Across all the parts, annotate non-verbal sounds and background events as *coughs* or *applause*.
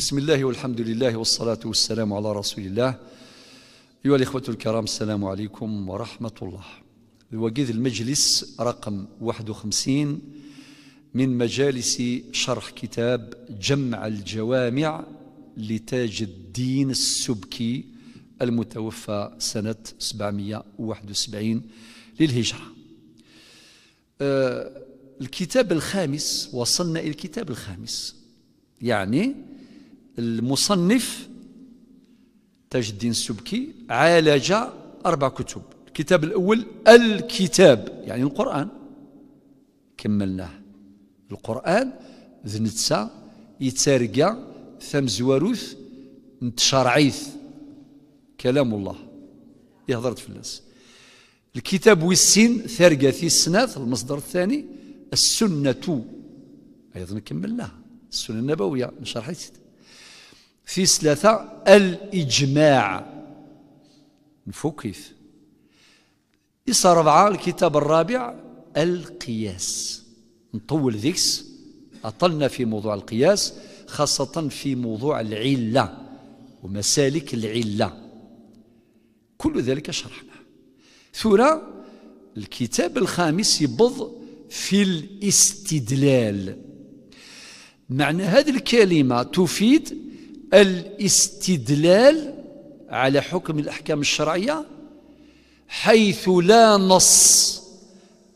بسم الله والحمد لله والصلاة والسلام على رسول الله أيها الإخوة الكرام السلام عليكم ورحمة الله وقيد المجلس رقم 51 من مجالس شرح كتاب جمع الجوامع لتاج الدين السبكي المتوفى سنة 771 للهجرة آه، الكتاب الخامس وصلنا إلى الكتاب الخامس يعني المصنف تاج الدين السبكي عالج أربع كتب الكتاب الأول الكتاب يعني القرآن كملناه القرآن ذنتسا يتارقى ثم زواروث انتشار كلام الله يهضرت إيه في الناس الكتاب والسين ثارقة في السنات المصدر الثاني السنة أيضا كملناها السنة النبوية نشرحيث في ثلاثة الإجماع نفكث إسا ربعة الكتاب الرابع القياس نطول ذيكس أطلنا في موضوع القياس خاصة في موضوع العلة ومسالك العلة كل ذلك شرحنا ثورة الكتاب الخامس يبض في الاستدلال معنى هذه الكلمة تفيد الاستدلال على حكم الأحكام الشرعية حيث لا نص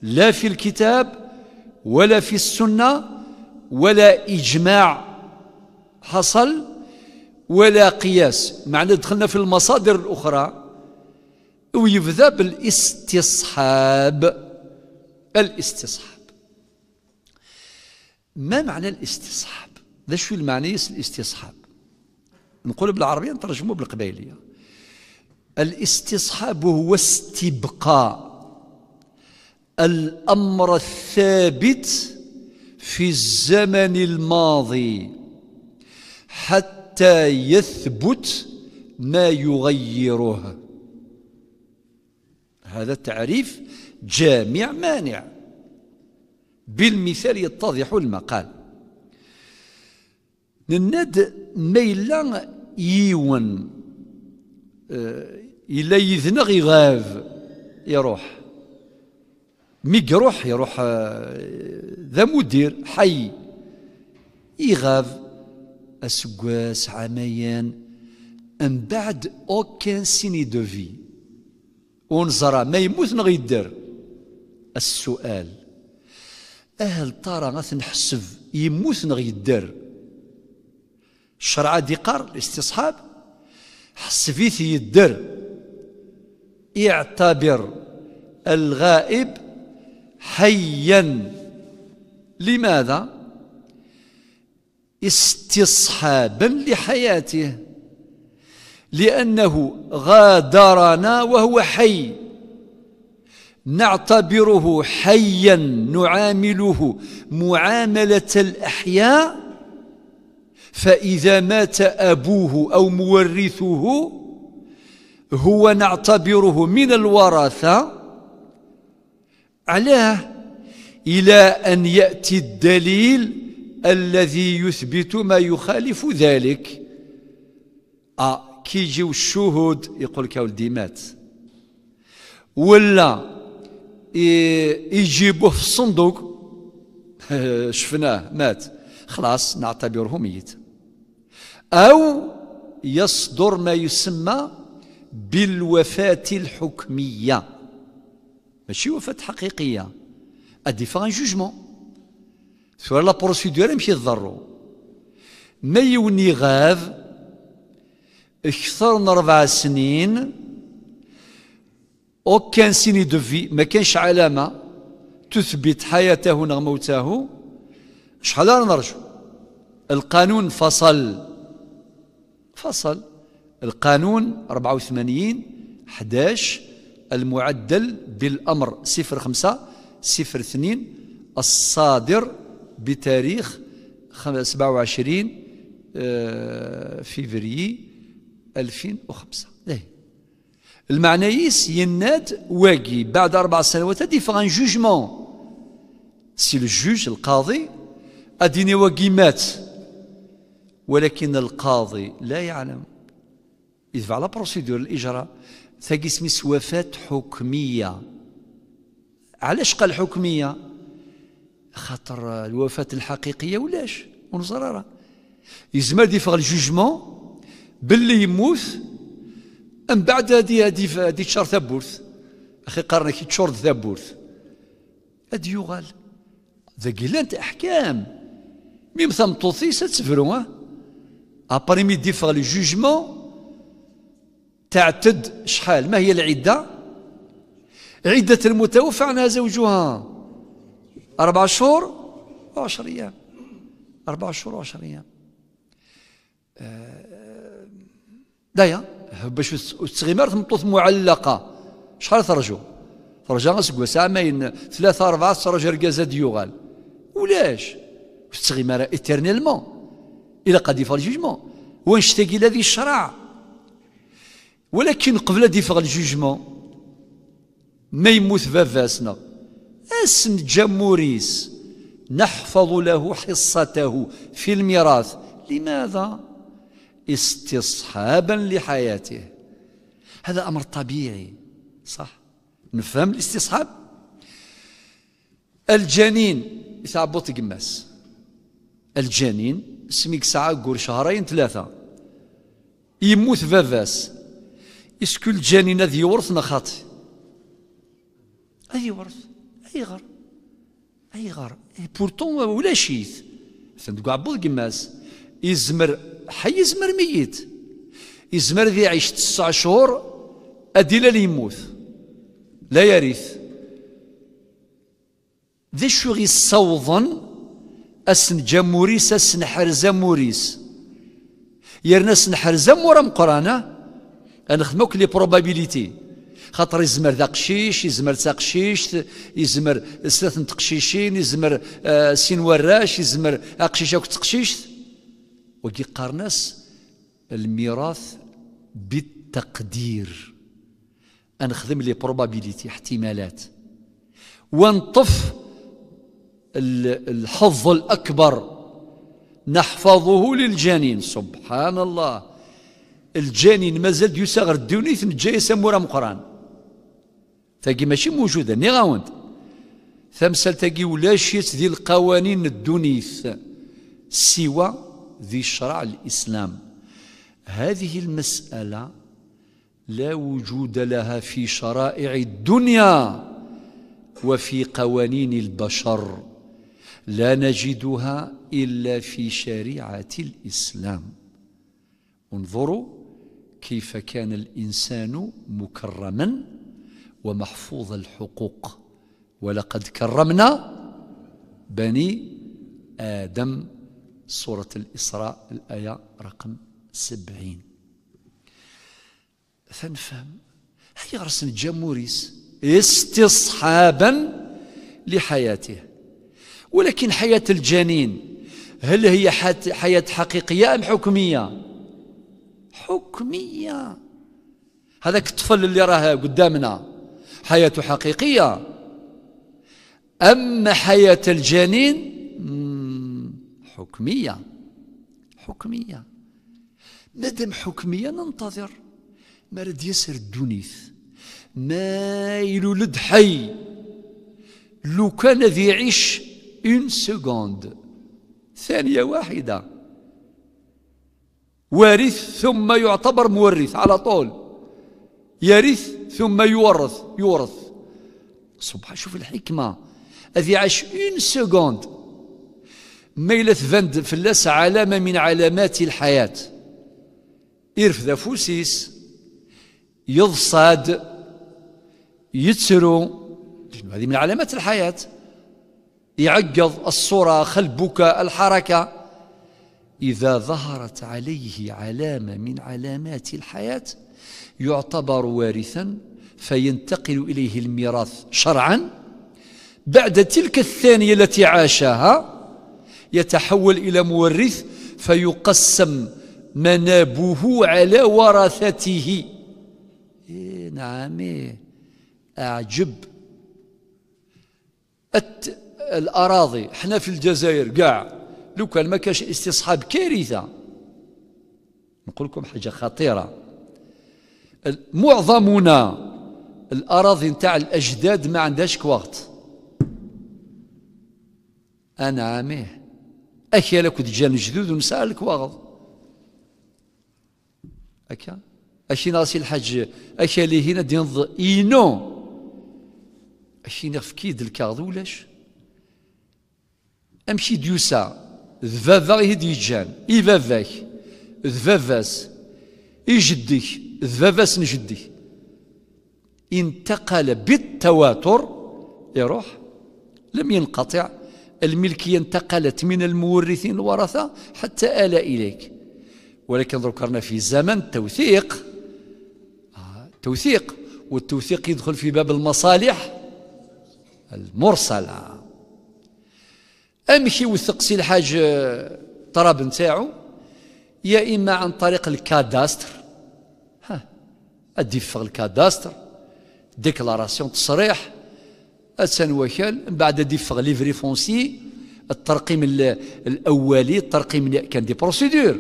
لا في الكتاب ولا في السنة ولا إجماع حصل ولا قياس معنا دخلنا في المصادر الأخرى ويبدأ بالاستصحاب الاستصحاب ما معنى الاستصحاب؟ ذا شو المعنى الاستصحاب؟ نقول بالعربية نترجمه بالقبيلية الاستصحاب هو استبقاء الأمر الثابت في الزمن الماضي حتى يثبت ما يغيره هذا تعريف جامع مانع بالمثال يتضح المقال نناد ميلان يون آه، إلا يذنغ يغاب يروح ميك يروح يروح آه، ذا مدير حي يغاف أسقاس عميان من بعد أوكان سيني دو في ونزرى ما يموت نغيدر السؤال أهل طارا غاث نحسب يموت نغيدر دي قار الاستصحاب حس فيه يدر اعتبر الغائب حيا لماذا استصحابا لحياته لأنه غادرنا وهو حي نعتبره حيا نعامله معاملة الأحياء فإذا مات أبوه أو مورثه هو نعتبره من الورثة علاه إلى أن يأتي الدليل الذي يثبت ما يخالف ذلك آه كي يجيو الشهود يقول لك ولدي مات ولا يجيبوه في الصندوق *laughs* شفناه مات خلاص نعتبره ميت أو يصدر ما يسمى بالوفاة الحكمية ماشي وفاة حقيقية الدفاع جوجمون سوا لا بروسيدور يمشي الضرو ما يوني غاف اكثر من اربع سنين او كان سيني دو في ما كانش علامه تثبت حياته نغموته شحال نرجو القانون فصل فصل القانون 84 11 المعدل بالأمر 05 02 الصادر بتاريخ 27 آه، فيفري 2005 إيه. يس يناد واقي بعد أربع سنوات هادي فغان جوجمون سي الجوج القاضي اديني واقي مات ولكن القاضي لا يعلم إذ لا بروسيدور الإجراء ثاقي اسمي وفاة حكمية علاش قال حكمية خاطر الوفاة الحقيقية ولاش ونزرارة يزما ديفغ الجوجمون باللي يموت من بعد هادي هادي هادي تشار ثابورث اخي قرن كي تشور ثابورث هادي يغال ذا احكام ميم ثمطوطي ستسفروا ابري دي فغ لو جوجمون تعتد شحال ما هي العده عده المتوفى عنها زوجها أربع شهور وعشر أيام أربع شهور وعشر أيام آه، دايا باش تستغمار تمطوط معلقة شحال ترجو ترجع ساعة ماين ثلاثة أربعة ترجع ركازة ديوغال ولاش تستغمار إترنيلمون إلى قد يفعل الجوجمون ونشتكي الذي الشرع ولكن قبل أن يفعل الجوجمون ما يموت فافاسنا اسم جاموريس نحفظ له حصته في الميراث لماذا استصحابا لحياته هذا امر طبيعي صح نفهم الاستصحاب الجنين يتعبط قماس الجنين سميك ساعة قول شهرين ثلاثة يموت باباس يسكل جانين هذا يورث اي غر يورث غر اي بورتون ولا شيث ثندقوا عبود قماس يزمر حي يزمر ميت يزمر ذي عيش تسع شهور أديلا لي يموت لا يرث ذي شو غي صوضن جموريس موريس حرز موريس يرنا أسنحرزا مورا مقرانا أنخدموك لي بروبابيليتي خاطر يزمر ذا قشيش يزمر ذا قشيش يزمر ثلاث تقشيشين يزمر آه، سين وراش يزمر أقشيش أو تقشيش وكي قارناس الميراث بالتقدير أنخدم لي بروبابيليتي احتمالات ونطف الحظ الأكبر نحفظه للجنين سبحان الله الجنين مازال يساغر الدونيث جاي سمورا مقران تاقي ماشي موجودة نيغاونت تمثال تاقي ولاش ذي القوانين الدونيث سوى ذي شرع الإسلام هذه المسألة لا وجود لها في شرائع الدنيا وفي قوانين البشر لا نجدها إلا في شريعة الإسلام انظروا كيف كان الإنسان مكرما ومحفوظ الحقوق ولقد كرمنا بني آدم سورة الإسراء الآية رقم سبعين فنفهم هي غرسن جموريس استصحابا لحياته ولكن حياة الجنين هل هي حياة حقيقية أم حكمية حكمية هذاك الطفل اللي راه قدامنا حياته حقيقية أما حياة الجنين حكمية حكمية مادام حكمية ننتظر ما رد يسر الدونيث ما يلولد حي لو كان ذي يعيش une seconde ثانية واحدة وارث ثم يعتبر مورث على طول يرث ثم يورث يورث سبحان شوف الحكمة هذه عاش اون سكوند ميلث فند فلاس علامة من علامات الحياة ذا فوسيس يضصاد يتسرو هذه من علامات الحياه يعقض الصراخ البكاء الحركة إذا ظهرت عليه علامة من علامات الحياة يعتبر وارثا فينتقل إليه الميراث شرعا بعد تلك الثانية التي عاشها يتحول إلى مورث فيقسم منابه على ورثته إيه نعم إيه، أعجب الت... الأراضي حنا في الجزائر كاع لو كان ما كاش استصحاب كارثة نقول لكم حاجة خطيرة معظمنا الأراضي نتاع الأجداد ما عندهاش كواغط أنا عاميه أكي لك دجال جدود ونسأل كواغط أكا أشي ناسي الحج أكا اللي هنا دينض إينو أشي نغف كيد الكاغد ولاش امشي ديوسا ذبابا بابا ديجان اي باباك ذباباس اي جدك ذباباس نجدي انتقل بالتواتر يروح لم ينقطع الملكية انتقلت من المورثين الورثة حتى آل إليك ولكن ذكرنا في زمن التوثيق توثيق والتوثيق يدخل في باب المصالح المرسله امشي وثق سي الحاج آه، طراب نتاعو يا اما عن طريق الكاداستر ها ادي الكاداستر ديكلاراسيون تصريح اسن وكال من بعد ادي ليفري فونسي الترقيم الاولي الترقيم كان دي بروسيدور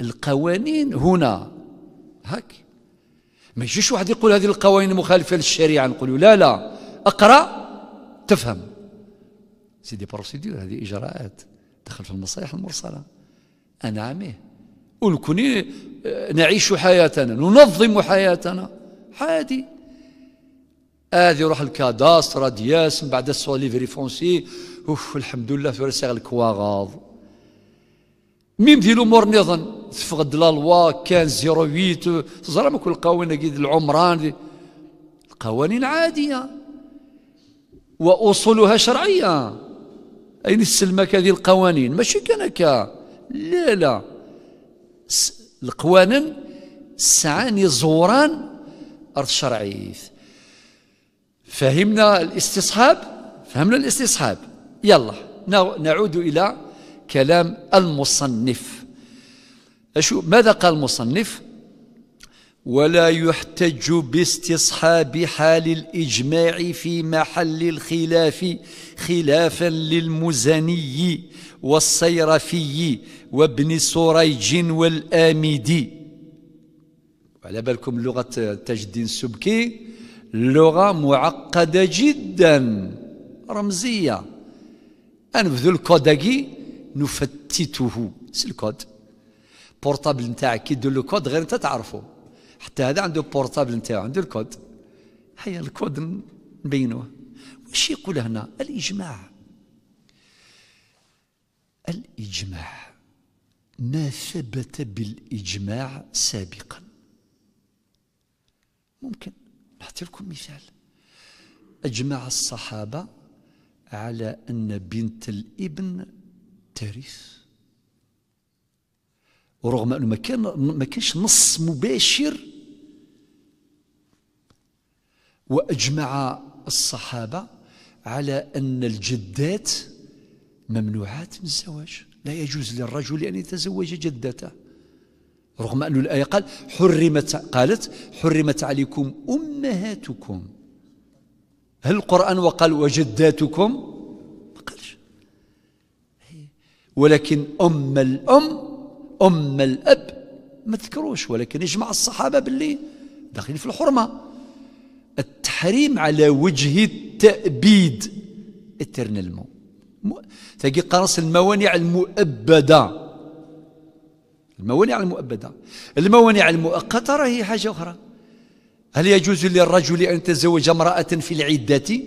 القوانين هنا هاك ما يجيش واحد يقول هذه القوانين مخالفه للشريعه نقول لا لا اقرا تفهم سي دي بروسيدور هذه اجراءات دخل في المصالح المرسله انا عميه ولكني آه، نعيش حياتنا ننظم حياتنا عادي هذه روح الكاداستر دياس من بعد ليفري فونسي اوف الحمد لله في رسالة الكواغاض ميم ديال الامور نظن تفقد لا لوا زيرو ويت تزرع ما كل قوانين قيد العمران دي. القوانين عاديه واصولها شرعيه أين السلمك هذه القوانين ماشي كان لا لا القوانين سعاني زوران أرض شرعية فهمنا الاستصحاب فهمنا الاستصحاب يلا نعود إلى كلام المصنف أشو ماذا قال المصنف ولا يحتج باستصحاب حال الإجماع في محل الخلاف خلافا للمزني والصيرفي وابن سريج والآمدي على بالكم لغة تجد السبكي لغة معقدة جدا رمزية بذو كوداكي نفتته سي الكود بورتابل نتاعك كي لو كود غير انت تعرفه حتى هذا عنده بورتابل نتاعو عنده الكود هيا الكود نبينوه واش يقول هنا الإجماع الإجماع ما ثبت بالإجماع سابقا ممكن نعطي لكم مثال أجمع الصحابة على أن بنت الابن ترث ورغم أنه ما كان ما كانش نص مباشر وأجمع الصحابة على أن الجدات ممنوعات من الزواج لا يجوز للرجل أن يتزوج جدته رغم أن الآية قال حرمت قالت حرمت عليكم أمهاتكم هل القرآن وقال وجداتكم ما قالش ولكن أم الأم أم الأب ما تذكروش ولكن يجمع الصحابة باللي داخلين في الحرمة التحريم على وجه التأبيد المو تلقى قرص الموانع المؤبدة الموانع المؤبدة الموانع المؤقتة راهي حاجة أخرى هل يجوز للرجل أن يتزوج امرأة في العدة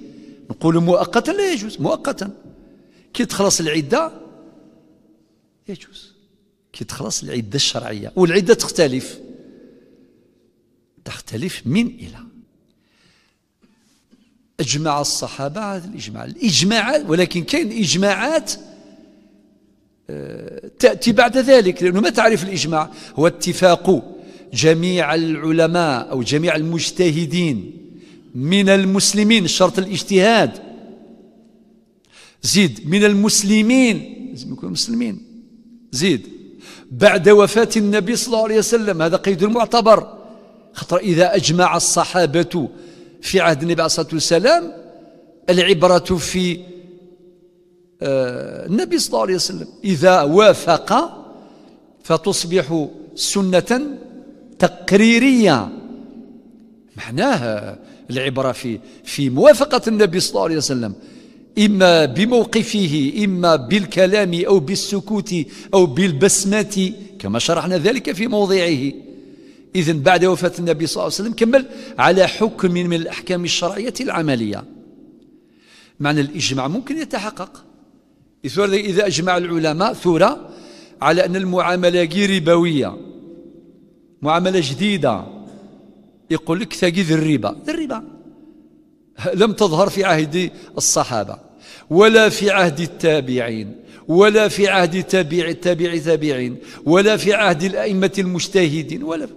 نقول مؤقتا لا يجوز مؤقتا كي تخلص العدة يجوز كي تخلص العدة الشرعية والعدة تختلف تختلف من إلى أجمع الصحابة على الإجماع الاجماع ولكن كاين إجماعات آه، تأتي بعد ذلك لأنه ما تعرف الإجماع هو اتفاق جميع العلماء أو جميع المجتهدين من المسلمين شرط الاجتهاد زيد من المسلمين لازم يكونوا مسلمين زيد بعد وفاة النبي صلى الله عليه وسلم هذا قيد معتبر خطر إذا أجمع الصحابة في عهد النبي عليه الصلاة والسلام العبرة في آه، النبي صلى الله عليه وسلم إذا وافق فتصبح سنة تقريرية معناها العبرة في في موافقة النبي صلى الله عليه وسلم إما بموقفه إما بالكلام أو بالسكوت أو بالبسمة كما شرحنا ذلك في موضعه إذا بعد وفاة النبي صلى الله عليه وسلم كمل على حكم من الأحكام الشرعية العملية معنى الإجماع ممكن يتحقق إذا أجمع العلماء ثورة على أن المعاملة غير ربوية معاملة جديدة يقول لك تجد الربا الربا لم تظهر في عهد الصحابة ولا في عهد التابعين ولا في عهد تابع تابع تابعين ولا في عهد الأئمة المجتهدين ولا في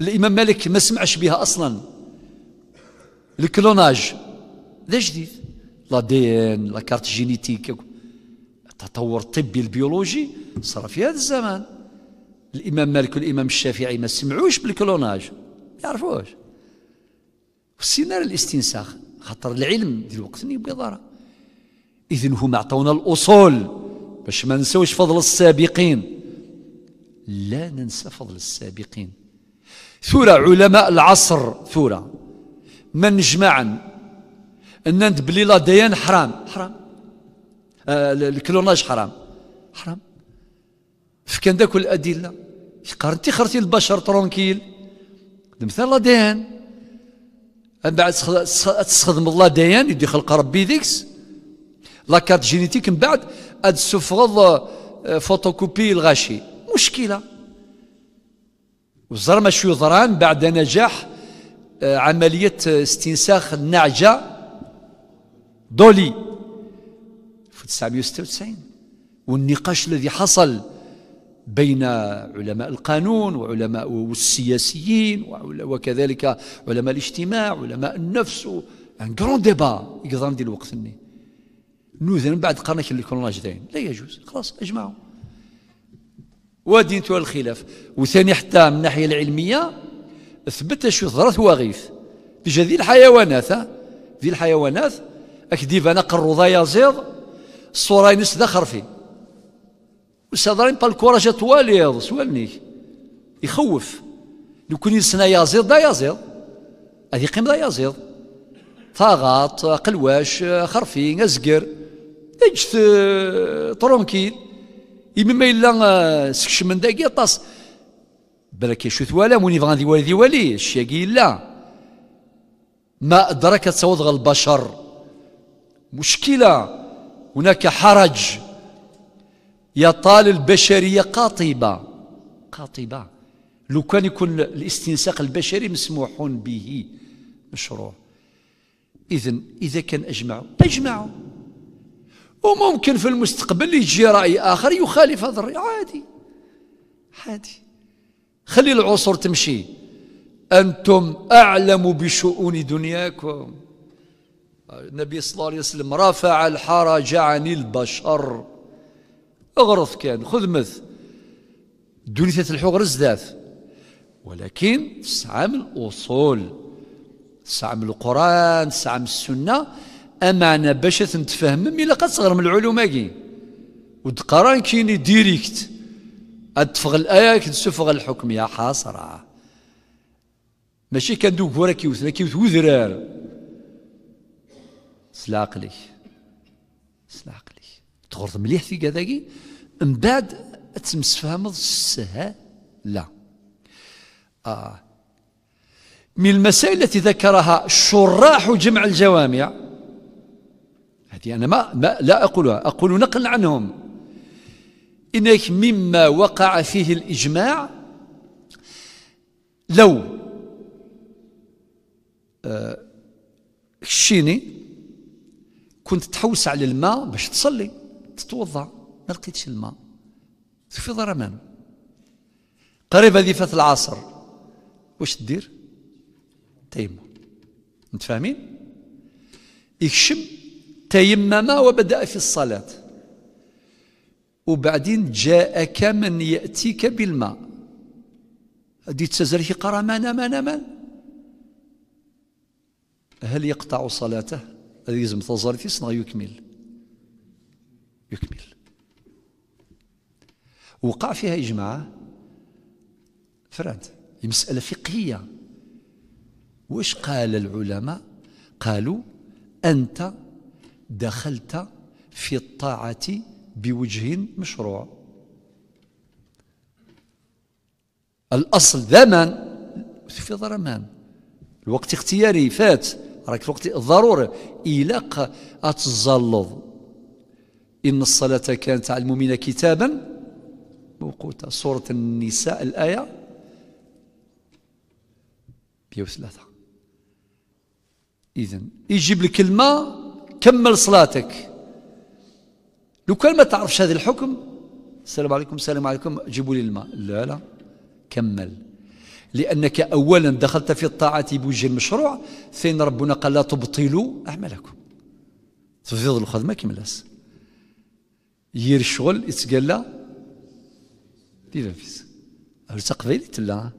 الإمام مالك ما سمعش بها أصلا الكلوناج ذا جديد لا دي ان لا كارت جينيتيك التطور الطبي البيولوجي صار في هذا الزمان الامام مالك والامام الشافعي ما سمعوش بالكلوناج ما يعرفوش والسيناريو الاستنساخ خاطر العلم ديال الوقت اللي يبغي ضاره هما عطونا الاصول باش ما ننساوش فضل السابقين لا ننسى فضل السابقين ثورة علماء العصر ثورة من جماعا ان بلي لا ديان حرام حرام آه الكلوناج حرام حرام فكان ذاك الادله قارنتي خرتي البشر ترونكيل مثال لا ديان من بعد تستخدم الله ديان يدي خلق ربي ذيكس لا كارت جينيتيك من بعد اد آه، فوتوكوبي الغاشي مشكله وزرمش يضران بعد نجاح آه، عملية آه، استنساخ النعجة دولي في 1996 والنقاش الذي حصل بين علماء القانون وعلماء والسياسيين وكذلك علماء الاجتماع علماء النفس ان كرون ديبا يقدر ندير الوقت ني نوذن بعد قرنك اللي كنا لا يجوز خلاص اجمعوا ودينة الخلاف وثاني حتى من الناحية العلمية ثبت شو ثرث واغيث ديجا ذي الحيوانات ذي الحيوانات اكديف انا قرو يزيض الصورة ينس ذا خرفي وسادرين با الكوراج طواليض سوالني يخوف لو كون يسنا يزيض دا يزيض هذه قيم دا يزيض قلواش خرفي ازقر اجت ترونكيل آه، إما ما إلا آه، سكشمن داكي طاس بالك شو ثوالا موني فغان ذي والي ذي والي الشياقي لا ما أدرك تصوض البشر مشكلة هناك حرج يطال البشرية قاطبة قاطبة لو كان يكون الاستنساق البشري مسموح به مشروع إذن إذا كان أجمعوا أجمعوا وممكن في المستقبل يجي رأي آخر يخالف هذا الرأي عادي عادي خلي العصور تمشي أنتم أعلم بشؤون دنياكم النبي صلى الله عليه وسلم رفع الحرج عن البشر اغرض كان خذ مثل دنيا الحغر ازداد ولكن ولكن من الأصول من القرآن من السنة أمعنا باش تنتفهم إلا قد صغر من العلوم هاكي ودقران كيني ديريكت أتفغ الآية كتسفغ الحكم يا حاصرة ماشي كان دوك ورا كيوثنا كيوث وذرار سلاقلي سلاقلي تغرض مليح في كذاكي من بعد تمسفهمض لا آه من المسائل التي ذكرها شراح جمع الجوامع هذه أنا ما, ما لا أقولها أقول نقل عنهم إنك مما وقع فيه الإجماع لو خشيني آه، كنت تحوس على الماء باش تصلي تتوضا ما لقيتش الماء في ضرمان قريب هذه فات العصر واش تدير تيمم متفاهمين يكشم تيمم وبدأ في الصلاة وبعدين جاءك من يأتيك بالماء هذه تزرح قرى من من من هل يقطع صلاته هذا يزم صنع يكمل يكمل وقع فيها إجماع فرانت مسألة فقهية واش قال العلماء قالوا أنت دخلت في الطاعة بوجه مشروع الأصل زمان في ضرمان الوقت اختياري فات راك الوقت ضروري إلى أتزلظ إن الصلاة كانت على المؤمنين كتابا موقوتا سورة النساء الآية 103 إذن يجيب الكلمة كمل صلاتك لو كان ما تعرفش هذا الحكم السلام عليكم السلام عليكم جيبوا لي الماء لا لا كمل لأنك أولا دخلت في الطاعة بوجه المشروع فين ربنا قال لا تبطلوا أعمالكم تفيض الخدمة كيما كملاس يير الشغل يتقلى دير نفس أو تقبيل تلا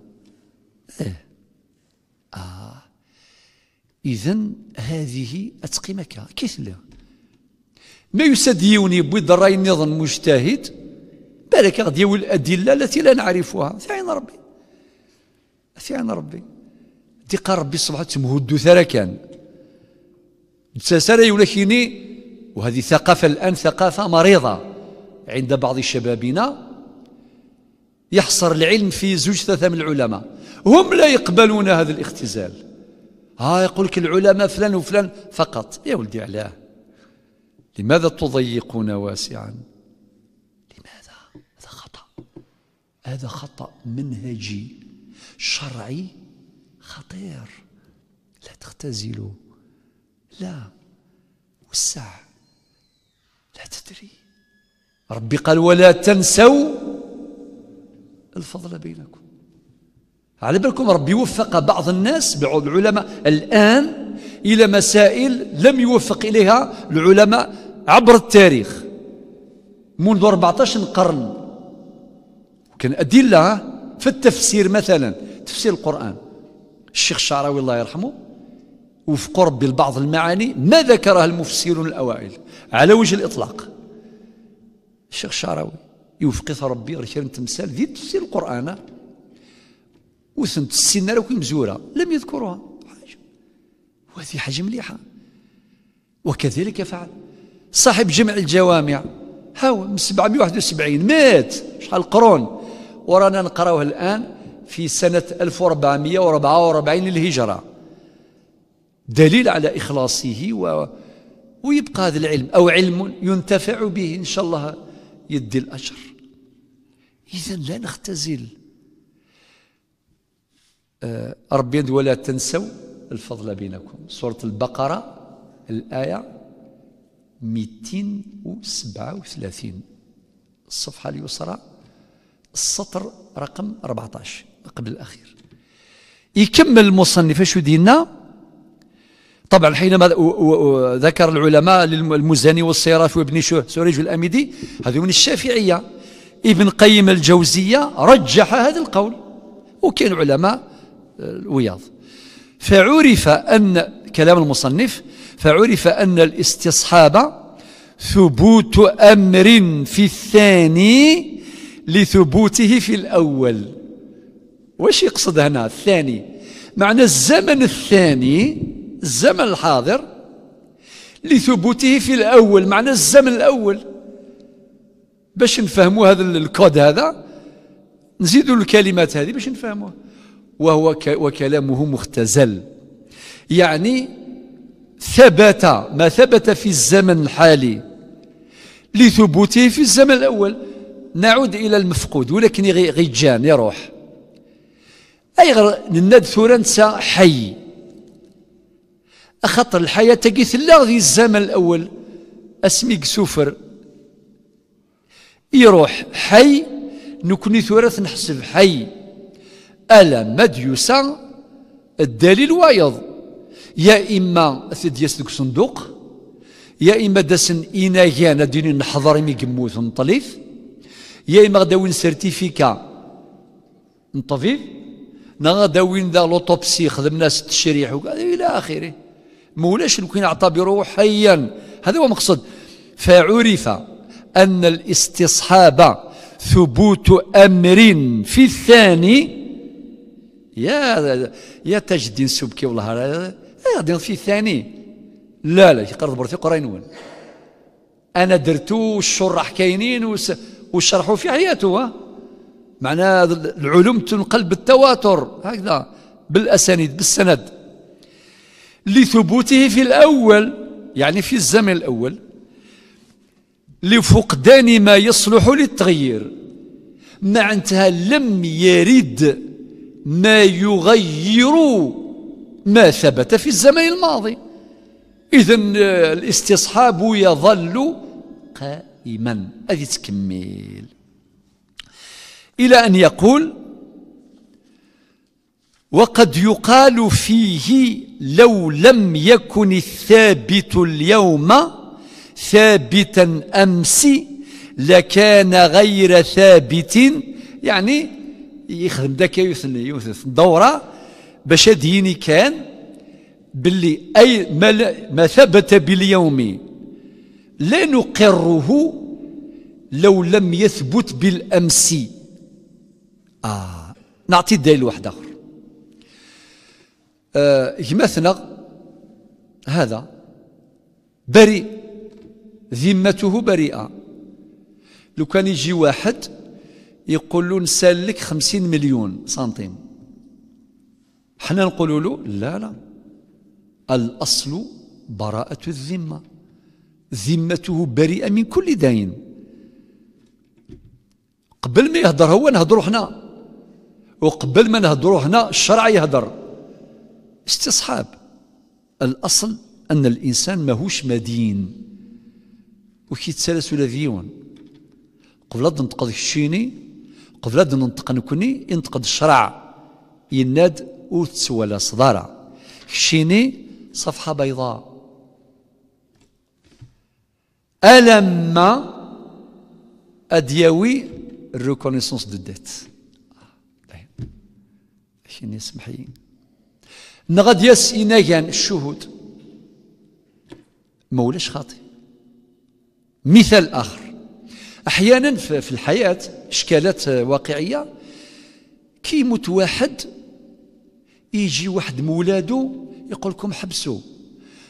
إيه آه إذا هذه أتقيمك كثلة ما يسديوني بيض راي نظن مجتهد بالك غادي الأدلة التي لا نعرفها في عين ربي في عين ربي دي قال ربي صبحت تمهد ثرى كان ولكني وهذه ثقافة الآن ثقافة مريضة عند بعض شبابنا يحصر العلم في زوج ثلاثة من العلماء هم لا يقبلون هذا الاختزال آه يقول لك العلماء فلان وفلان فقط يا ولدي علاه لماذا تضيقون واسعا لماذا هذا خطأ هذا خطأ منهجي شرعي خطير لا تختزلوا لا وسع لا تدري ربي قال ولا تنسوا الفضل بينكم على بالكم ربي وفق بعض الناس بعض العلماء الآن إلى مسائل لم يوفق إليها العلماء عبر التاريخ منذ 14 قرن كان أدلة في التفسير مثلا تفسير القرآن الشيخ الشعراوي الله يرحمه وفق ربي لبعض المعاني ما ذكرها المفسرون الأوائل على وجه الإطلاق الشيخ الشعراوي يوفق ربي راه تمثال في تفسير القرآن وثنت السنة راه راك مزورة لم يذكرها حاجة وهذه حاجة مليحة وكذلك فعل صاحب جمع الجوامع هاو من 771 مات شحال قرون ورانا نقراوه الآن في سنة 1444 للهجرة دليل على إخلاصه و... ويبقى هذا العلم أو علم ينتفع به إن شاء الله يدي الأجر إذا لا نختزل آه، ربي ولا تنسوا الفضل بينكم سورة البقرة الآية 237 الصفحة اليسرى السطر رقم 14 قبل الأخير يكمل المصنف شو دينا طبعا حينما ذكر العلماء المزني والصيراف وابن سوريج الأميدي هذو من الشافعية ابن قيم الجوزية رجح هذا القول وكان علماء الوياض فعرف أن كلام المصنف فعرف أن الاستصحاب ثبوت أمر في الثاني لثبوته في الأول واش يقصد هنا الثاني معنى الزمن الثاني الزمن الحاضر لثبوته في الأول معنى الزمن الأول باش نفهموا هذا الكود هذا نزيدوا الكلمات هذه باش نفهموها وهو وكلامه مختزل يعني ثبت ما ثبت في الزمن الحالي لثبوته في الزمن الأول نعود إلى المفقود ولكن غيجان يروح أي غير نناد ثورنسا حي أخطر الحياة تقيث لا ذي الزمن الأول أسميك سفر يروح حي نكون ثورث نحسب حي ألم يسا الدليل وايض يا إما ثديس ديك صندوق يا إما داسن إنايان ديني نحضر مي قموث نطليف يا إما غداوين سيرتيفيكا نطفيف نا داوين ذا لوطوبسي خدمنا ست تشريح إلى آخره مولاش كون أعطى بروح حيا هذا هو مقصد فعرف أن الاستصحاب ثبوت أمر في الثاني يا يا تاج الدين السبكي والله غادي في الثاني لا لا يقرض برثي قرينون انا درتو الشراح كاينين وشرحوا في حياته معناه العلوم تنقل بالتواتر هكذا بالاسانيد بالسند لثبوته في الاول يعني في الزمن الاول لفقدان ما يصلح للتغيير معناتها لم يرد ما يغير ما ثبت في الزمن الماضي إذا الاستصحاب يظل قائما هذه تكمل إلى أن يقول وقد يقال فيه لو لم يكن الثابت اليوم ثابتا أمس لكان غير ثابت يعني يخدم ذاك يوثني دوره باش يديني كان باللي اي ما, ما ثبت باليوم لا نقره لو لم يثبت بالامس اه نعطي دليل واحد اخر آه هذا بريء ذمته بريئه لو كان يجي واحد يقول له نسالك خمسين مليون سنتيم حنا نقول له لا لا الأصل براءة الذمة ذمته بريئة من كل دين قبل ما يهضر هو نهضروا حنا وقبل ما نهضروا هنا الشرع يهضر استصحاب الأصل أن الإنسان ماهوش مدين وكيتسالس ولا ديون قبل تقضي الشيني قبل أن ننطق نكوني ينتقد الشرع يناد اوتس ولا صدارة شيني صفحة بيضاء ألما أدياوي الريكونيسونس دو ديت شيني اسمحي لي نغاد يس إناغان الشهود ما ولاش خاطئ مثال آخر أحيانا في الحياة إشكالات واقعية كي يموت واحد يجي واحد مولادو يقول لكم حبسوا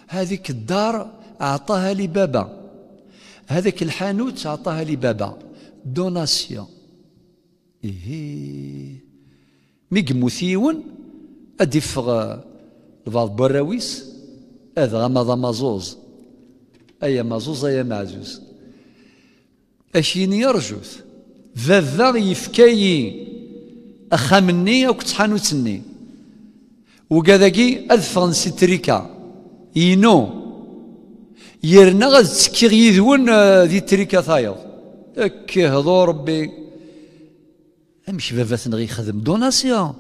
هذيك الدار أعطاها لبابا هذاك الحانوت أعطاها لبابا دوناسيون إيه ميغموثيون أدفغ الفاض براويس هذا غمض مازوز أيا مازوز أيا معزوز أشيني يرجوث فذا يفكاي أخامني أو كتحانو تني وكذاكي أذفر ستريكا ينو يرنا غاز تسكي ذي تريكا ثايض أك هضو ربي أمش بابا تنغي خدم دوناسيا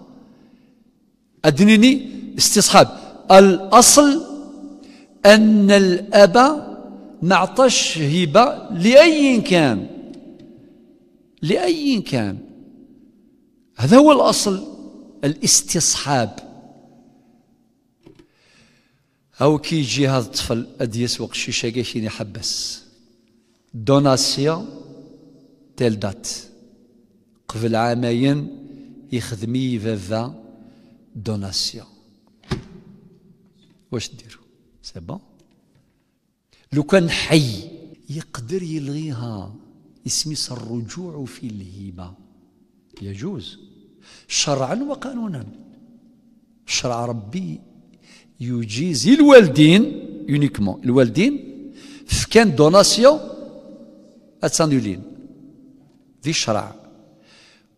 أدنيني استصحاب الأصل أن الأب معطش هبة لأي كان لأي كان هذا هو الأصل الاستصحاب أو كي يجي هذا الطفل أدي يسوق الشيشة كيشين حبس دوناسيون تيل دات قبل عامين يخدمي فافا دوناسيون واش ديرو سي بون لو كان حي يقدر يلغيها اسمس الرجوع في الهيبة يجوز شرعا وقانونا شرع ربي يجيزي الوالدين يونيكمون الوالدين في كان دوناسيون اتساندولين ذي الشرع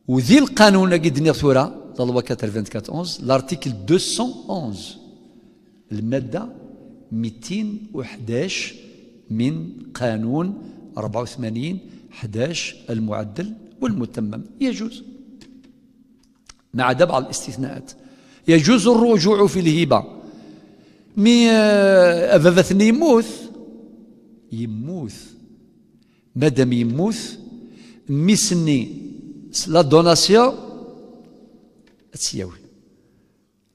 وذي القانون اللي نغثورا لا لوا 94 لارتيكل 211 الماده 211 من قانون 84 11 المعدل والمتمم يجوز ما عدا بعض الاستثناءات يجوز الرجوع في الهبة مي أفافثن يموث يموث مادام يموث ميسني لا دوناسيون تسياوي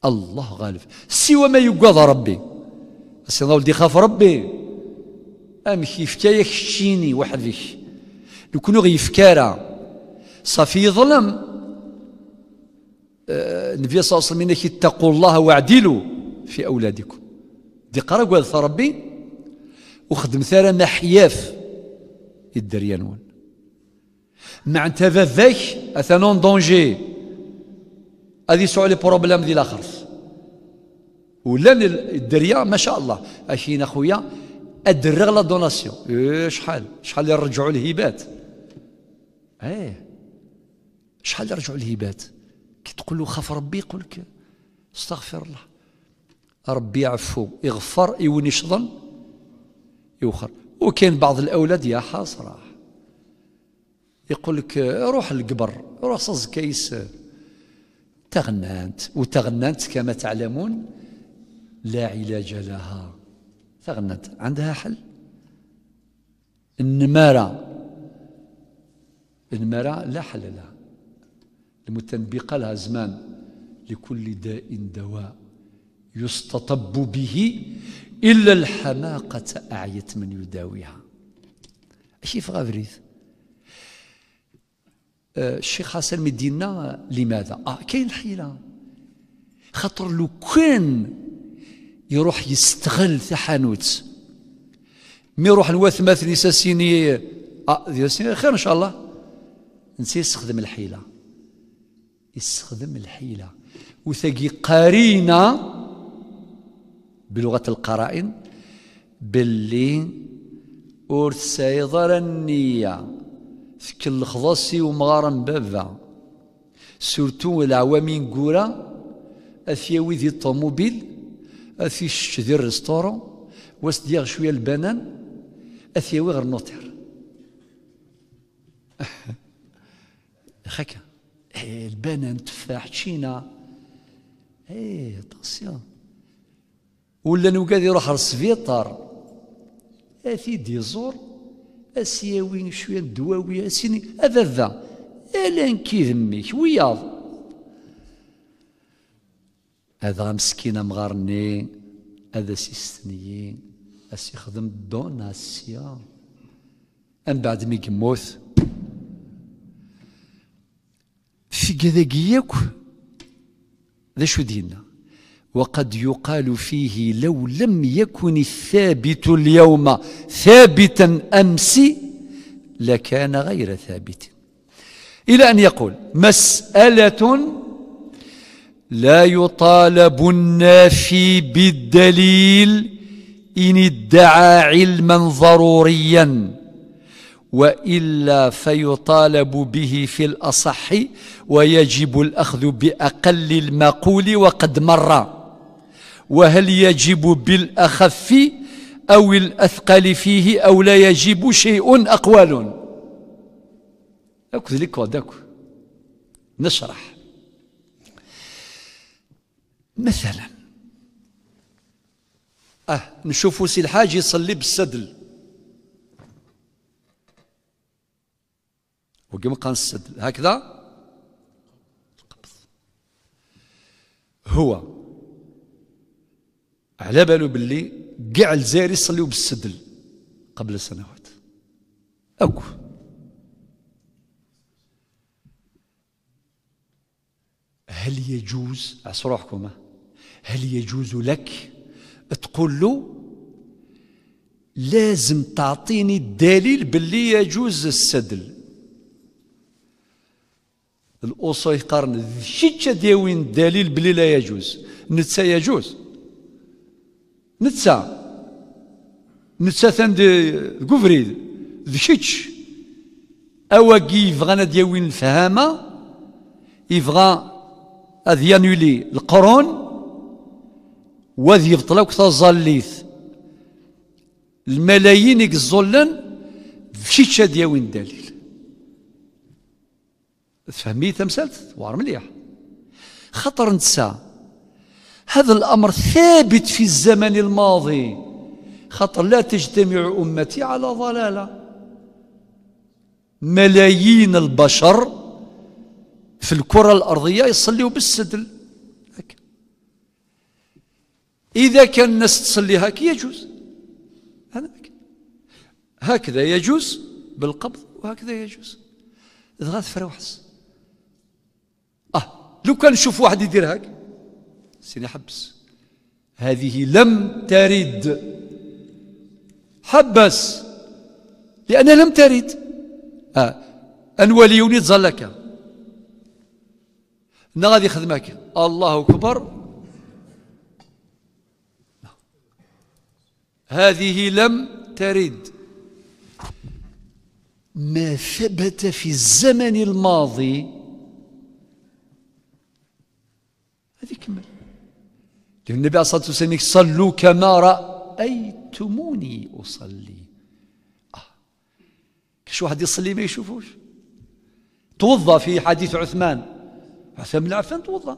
الله غالب سوى ما يقاض ربي سي ولدي خاف ربي امشي فكايا خشيني وحدك لو غي غيفكارا صافي ظلم آه، النبي صلى الله عليه وسلم إنك اتقوا الله واعدلوا في أولادكم دي قرا قال ربي وخدم ثارا محياف الدريانون معناتها ذاك اثنون دونجي هذه يسعوا لي بروبليم ديال الاخر ولا الدريه ما شاء الله اشين اخويا ادرغ لا دوناسيون شحال شحال اللي الهبات ايه شحال رجعوا الهبات كي تقول له خاف ربي يقول لك استغفر الله ربي يعفو يغفر شظن يوخر وكاين بعض الاولاد يا حاصره يقول لك روح للقبر روح صز كيس تغنانت وتغنانت كما تعلمون لا علاج لها تغنت عندها حل النماره المرأة لا حل لها المتنبقة لها زمان لكل داء دواء يستطب به إلا الحماقة أعيت من يداويها أشي فغافريث أه، الشيخ حسن مدينا لماذا؟ آه كاين حيلة خاطر لو كان يروح يستغل تحانوت مي يروح لواث مثلي ساسيني اه سنين خير ان شاء الله نسي يستخدم الحيلة يستخدم الحيلة وثقي قرينة بلغة القرائن باللي ور تسايض النية كل الخضاسي ومغارا بابا سورتو العوامين قولا أثي ويذي الطوموبيل اثي الشتش ريستورون واسديغ واس ديغ شويه البنان أثي غير نوتير *laughs* هكا إيه، البنان تفاح تشينا ايه اتونسيون ولا نوكاد يروح للسبيطار اثي إيه، ديزور اسياوين شويه دواوي اسيني ذا الا إيه، نكي ذميك وياض هذا مسكين مغارني هذا سيستنيين اسي خدم دوناسيا من بعد مي يموت الفكرة ياك ذا شو دينا وقد يقال فيه لو لم يكن الثابت اليوم ثابتا أمس لكان غير ثابت إلى أن يقول مسألة لا يطالب النافي بالدليل إن ادعى علما ضروريا والا فيطالب به في الاصح ويجب الاخذ باقل المقول وقد مر وهل يجب بالاخف او الاثقل فيه او لا يجب شيء اقوال اكذ لك وداك نشرح مثلا اه نشوفوا سي الحاج يصلي بالسدل وقم قنصد هكذا القبض هو على بالو باللي كاع الجزائري صليو بالسدل قبل سنوات أكو هل يجوز عصروحكم روحكم هل يجوز لك تقول له لازم تعطيني الدليل باللي يجوز السدل الاصول يقارن شتى داوين دليل بلي لا يجوز نتسا يجوز نتسا نتسا ثاند كوفريد ذشيتش أواكي يفغانا دياوين الفهامة يبغى اذيانولي القرون القرون وذ يبطلوك تظليث الملايين يقزولن بشيتشا دياوين دليل تفهمي تمثلت وار مليح خطر نتسى هذا الأمر ثابت في الزمن الماضي خطر لا تجتمع أمتي على ضلالة ملايين البشر في الكرة الأرضية يصليوا بالسدل إذا كان الناس تصلي هاك يجوز هكذا يجوز بالقبض وهكذا يجوز إذ فروحس لو كان نشوف واحد يدير هاك سيني حبس هذه لم ترد حبس لأنها لم ترد آه. أن وليوني تظلك أنا غادي خدمك الله أكبر هذه لم ترد ما ثبت في الزمن الماضي هذه كمل النبي عليه الصلاة والسلام صلوا كما رأيتموني أصلي آه. كش واحد يصلي ما يشوفوش توضى في حديث عثمان عثمان بن عفان توضى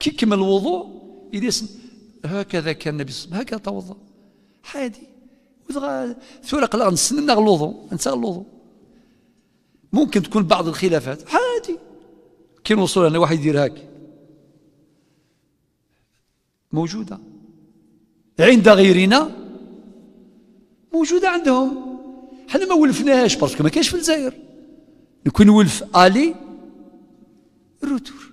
كي كمل الوضوء يديسن هكذا كان النبي صلى الله عليه وسلم هكذا توضى حادي ثورة قلق نسننا الوضوء انسى الوضوء ممكن تكون بعض الخلافات عادي كي نوصل انا واحد يدير هكذا موجودة عند غيرنا موجودة عندهم حنا ما ولفناهاش باسكو ما كاينش في الجزائر نكون ولف الي الروتور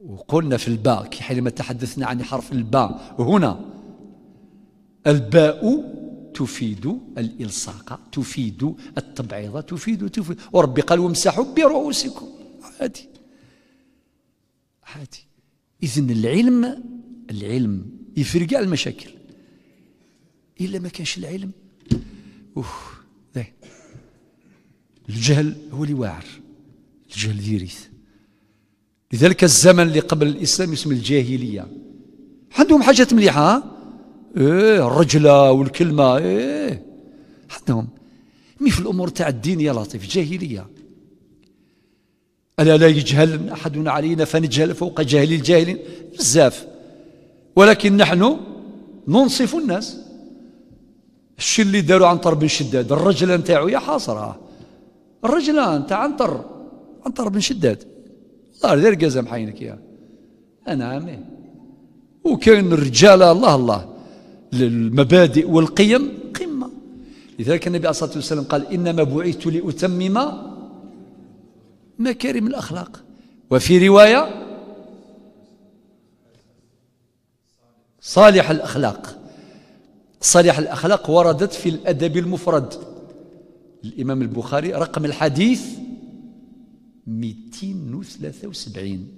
وقلنا في الباء حينما تحدثنا عن حرف الباء هنا الباء تفيد الالصاق تفيد التبعيضه تفيد تفيد وربي قال وامسحوا برؤوسكم عادي عادي إذن العلم العلم يفرقع المشاكل إلا ما كانش العلم أوه ده. الجهل هو اللي واعر الجهل يرث لذلك الزمن اللي قبل الإسلام يسمى الجاهلية عندهم حاجات مليحة إيه الرجلة والكلمة إيه عندهم مي في الأمور تاع الدين يا لطيف جاهلية ألا لا يجهل أحد علينا فنجهل فوق جهل الجاهل بزاف ولكن نحن ننصف الناس الشيء اللي داروا عنطر بن شداد الرجلة نتاعو يا حاصرها الرجلة نتاع عنطر عنطر بن شداد الله دير قزم حينك يا أنا عمي وكان الرجال الله الله للمبادئ والقيم قمة لذلك النبي عليه الصلاة والسلام قال إنما بعثت لأتمم مكارم الأخلاق وفي رواية صالح الأخلاق صالح الأخلاق وردت في الأدب المفرد الإمام البخاري رقم الحديث 273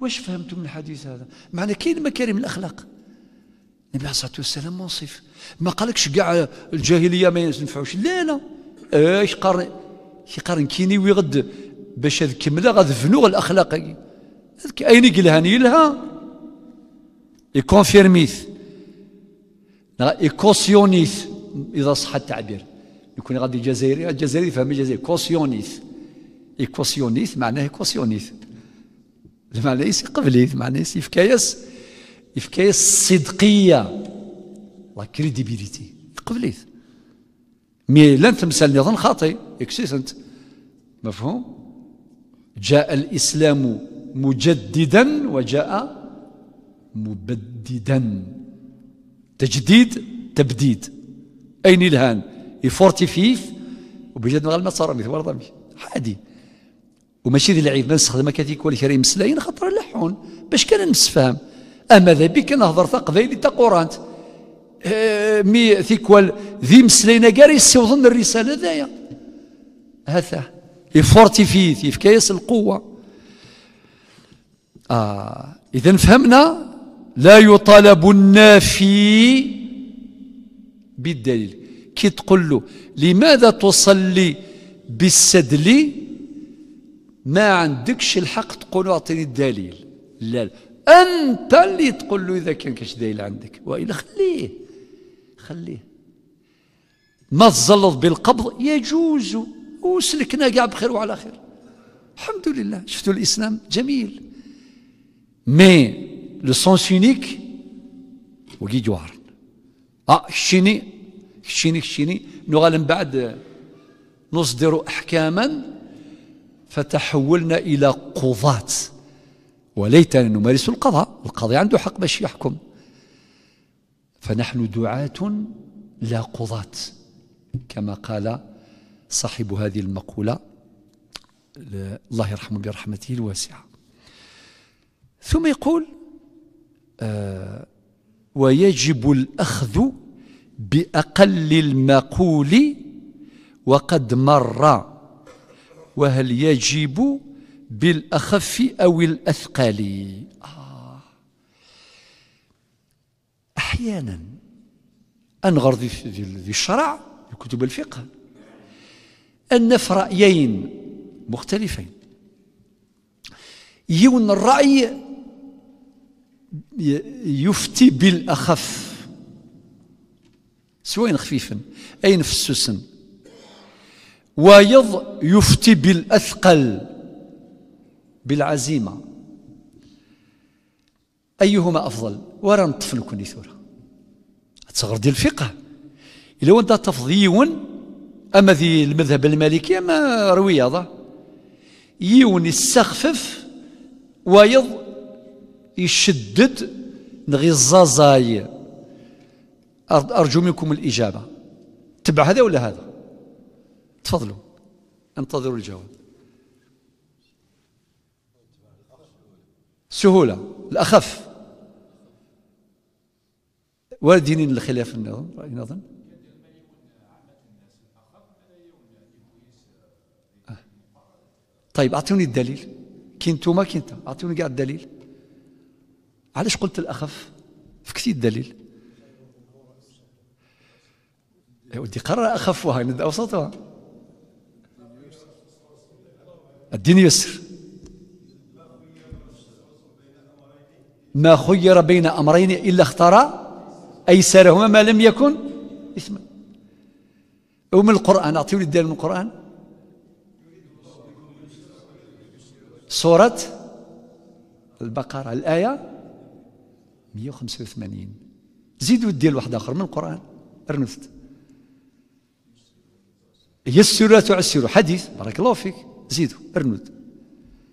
واش فهمتم من الحديث هذا معنى كاين مكارم الأخلاق النبي عليه الصلاة والسلام منصف ما قالكش كاع الجاهلية ما ينفعوش لا لا ايش قال كي كيني ويغد باش هذ كملة غاد فنوغ الأخلاقي أين يلهان يلها يكونفيرميث يكوسيونيث إذا صح التعبير يكون غادي جزائري الجزائري فهم الجزائري كوسيونيث يكوسيونيث معناه كوسيونيث المعنى يسي قبليث معناه يسي يفكايس يفكايس الصدقية لا كريديبيليتي قبليث مي لن تمثل نظام خاطئ اكسيسنت مفهوم جاء الإسلام مجددا وجاء مبددا تجديد تبديد أين الهان يفورتيفيف وبجد ما صار مثل ورضمي عادي وماشي ذي العيب ما نستخدم كاتيك ولا كريم مسلاين خاطر لحون باش كان نسفهم اما أه، ذا بك نهضر تا تا قرانت أه، مي ثيكوال ذي مسلينا كاري يسوضن الرساله ذايا هثه في يفكيس القوه آه اذا فهمنا لا يطالب النافي بالدليل كي تقول له لماذا تصلي بالسدل ما عندكش الحق تقول اعطيني الدليل لا, لا انت اللي تقول له اذا كان كاش دليل عندك والا خليه خليه ما تزلط بالقبض يجوز وسلكنا كاع بخير وعلى خير الحمد لله شفتوا الاسلام جميل مي لو سونس يونيك وكي جوار اه كشيني كشيني كشيني نغال من بعد نصدر احكاما فتحولنا الى قضاة وليتنا نمارس القضاء القاضي عنده حق باش يحكم فنحن دعاة لا قضاة كما قال صاحب هذه المقولة الله يرحمه برحمته الواسعة ثم يقول آه ويجب الأخذ بأقل المقول وقد مر وهل يجب بالأخف أو الأثقل آه أحيانا أنغر ذي الشرع كتب الفقه أن في رأيين مختلفين يون الرأي يفتي بالأخف سوين خفيفا أي السسن ويض يفتي بالأثقل بالعزيمة أيهما أفضل ورا نطفل كوني ثورة تصغر ديال الفقه إلا وانت تفضيون أما في المذهب المالكي ما روياضة يون يستخفف ويض يشدد نغي الزازاي أرجو منكم الإجابة تبع هذا ولا هذا تفضلوا انتظروا الجواب سهولة الأخف والدين الخلاف النظام رأي نظام طيب أعطوني الدليل كنتوما كنت أعطوني كاع الدليل علاش قلت الأخف فكتي الدليل يا إيه ودي قرر أخفها ندى أوسطها الدين يسر ما خير بين أمرين إلا اختار أيسرهما ما لم يكن إثما ومن القرآن اعطوني الدليل من القرآن سورة البقرة الآية 185 زيدوا ديال واحد آخر من القرآن أرنست يسر لا تعسر حديث بارك الله فيك زيدوا ارنود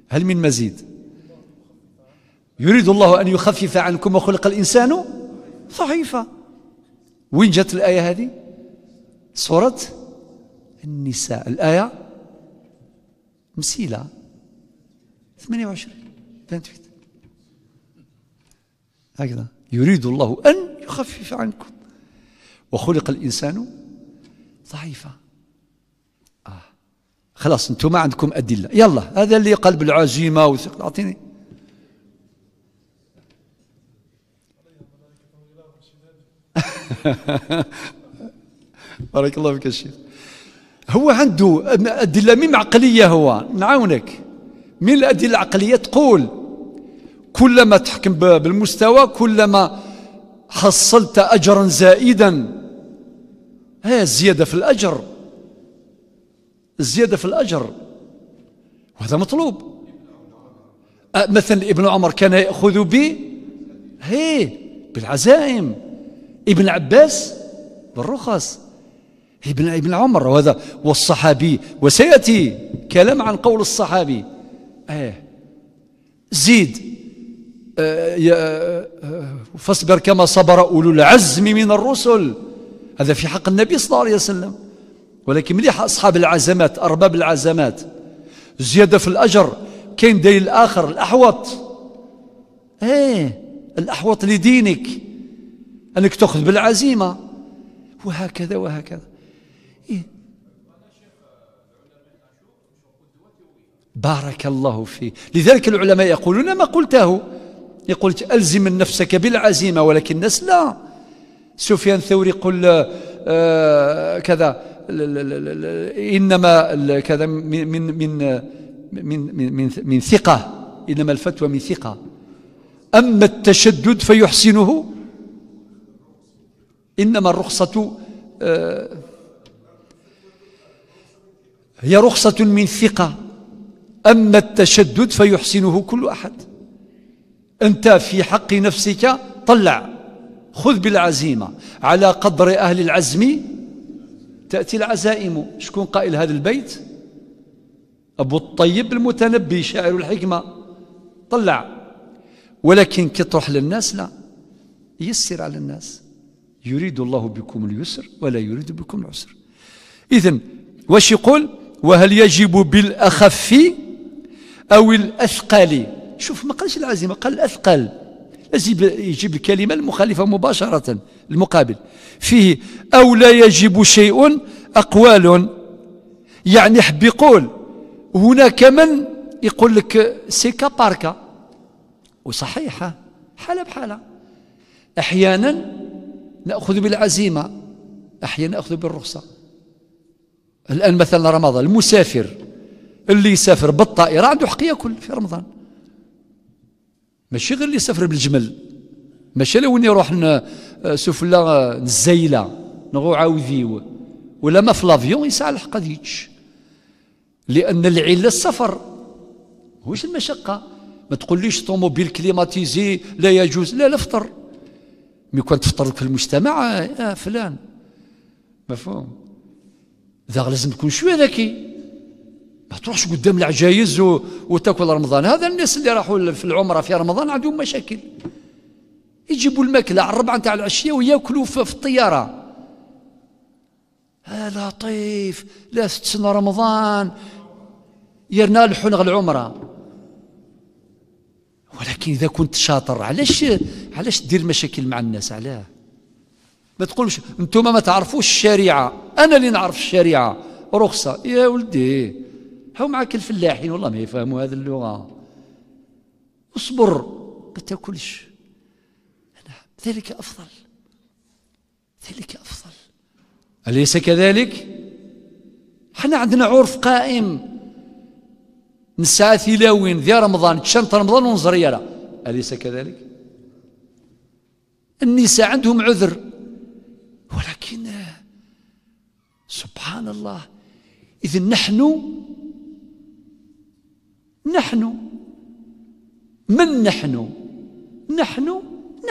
هل من مزيد يريد الله أن يخفف عنكم وخلق الإنسان ضعيفا وين جت الآية هذه سورة النساء الآية مسيلة 28 28 هكذا يريد الله أن يخفف عنكم وخلق الإنسان ضعيفا آه. خلاص انتم ما عندكم أدلة يلا هذا اللي قلب العزيمة وثقل أعطيني *laughs* بارك الله فيك الشيخ هو عنده أدلة من عقلية هو نعاونك من الأدلة العقلية تقول كلما تحكم بالمستوى كلما حصلت أجرا زائدا ها الزيادة في الأجر الزيادة في الأجر وهذا مطلوب مثلا ابن عمر كان يأخذ ب هي بالعزائم ابن عباس بالرخص ابن ابن عمر وهذا والصحابي وسيأتي كلام عن قول الصحابي ايه زيد آه، آه، آه، فاصبر كما صبر أولو العزم من الرسل هذا في حق النبي صلى الله عليه وسلم ولكن مليح أصحاب العزمات أرباب العزمات زيادة في الأجر كاين دليل الآخر الأحوط إيه الأحوط لدينك أنك تأخذ بالعزيمة وهكذا وهكذا إيه بارك الله فيه لذلك العلماء يقولون ما قلته يقول ألزم نفسك بالعزيمة ولكن الناس لا سفيان الثوري يقول آه، كذا إنما كذا من من من من من, من ثقة إنما الفتوى من ثقة أما التشدد فيحسنه إنما الرخصة آه، هي رخصة من ثقة أما التشدد فيحسنه كل أحد أنت في حق نفسك طلع خذ بالعزيمة على قدر أهل العزم تأتي العزائم شكون قائل هذا البيت أبو الطيب المتنبي شاعر الحكمة طلع ولكن كي تروح للناس لا يسر على الناس يريد الله بكم اليسر ولا يريد بكم العسر إذن واش يقول وهل يجب بالأخف أو الأثقل شوف ما قالش العزيمة قال الأثقل يجب, يجيب الكلمة المخالفة مباشرة المقابل فيه أو لا يجب شيء أقوال يعني حب يقول هناك من يقول لك سيكا باركا وصحيحة حالة بحالة أحيانا نأخذ بالعزيمة أحيانا نأخذ بالرخصة الآن مثلا رمضان المسافر اللي يسافر بالطائرة عنده حق ياكل في رمضان ماشي غير اللي يسافر بالجمل ماشي لو نروح آه، سفلة الزايله آه، نغو عاوديو ولا ما في لافيون يسعى الحق ديتش لأن العلة السفر واش المشقة ما تقوليش طوموبيل كليماتيزي لا يجوز لا لا فطر مي كون تفطر في المجتمع يا آه، فلان مفهوم ذا لازم تكون شويه ذكي ما تروحش قدام العجايز وتاكل رمضان هذا الناس اللي راحوا في العمره في رمضان عندهم مشاكل يجيبوا الماكله على الربعه نتاع العشيه وياكلوا في الطياره هذا آه، لطيف لا تتسنى رمضان يرنا الحنغ العمره ولكن اذا كنت شاطر علاش علاش دير مشاكل مع الناس علاه ما تقولش انتم ما تعرفوش الشريعه انا اللي نعرف الشريعه رخصه يا ولدي هاو معك الفلاحين والله ما يفهموا هذه اللغة اصبر ما تاكلش ذلك أفضل ذلك أفضل أليس كذلك؟ حنا عندنا عرف قائم نساء ثلاوين ذي رمضان تشنط رمضان ونزريرة أليس كذلك؟ النساء عندهم عذر ولكن سبحان الله إذا نحن نحن من نحن نحن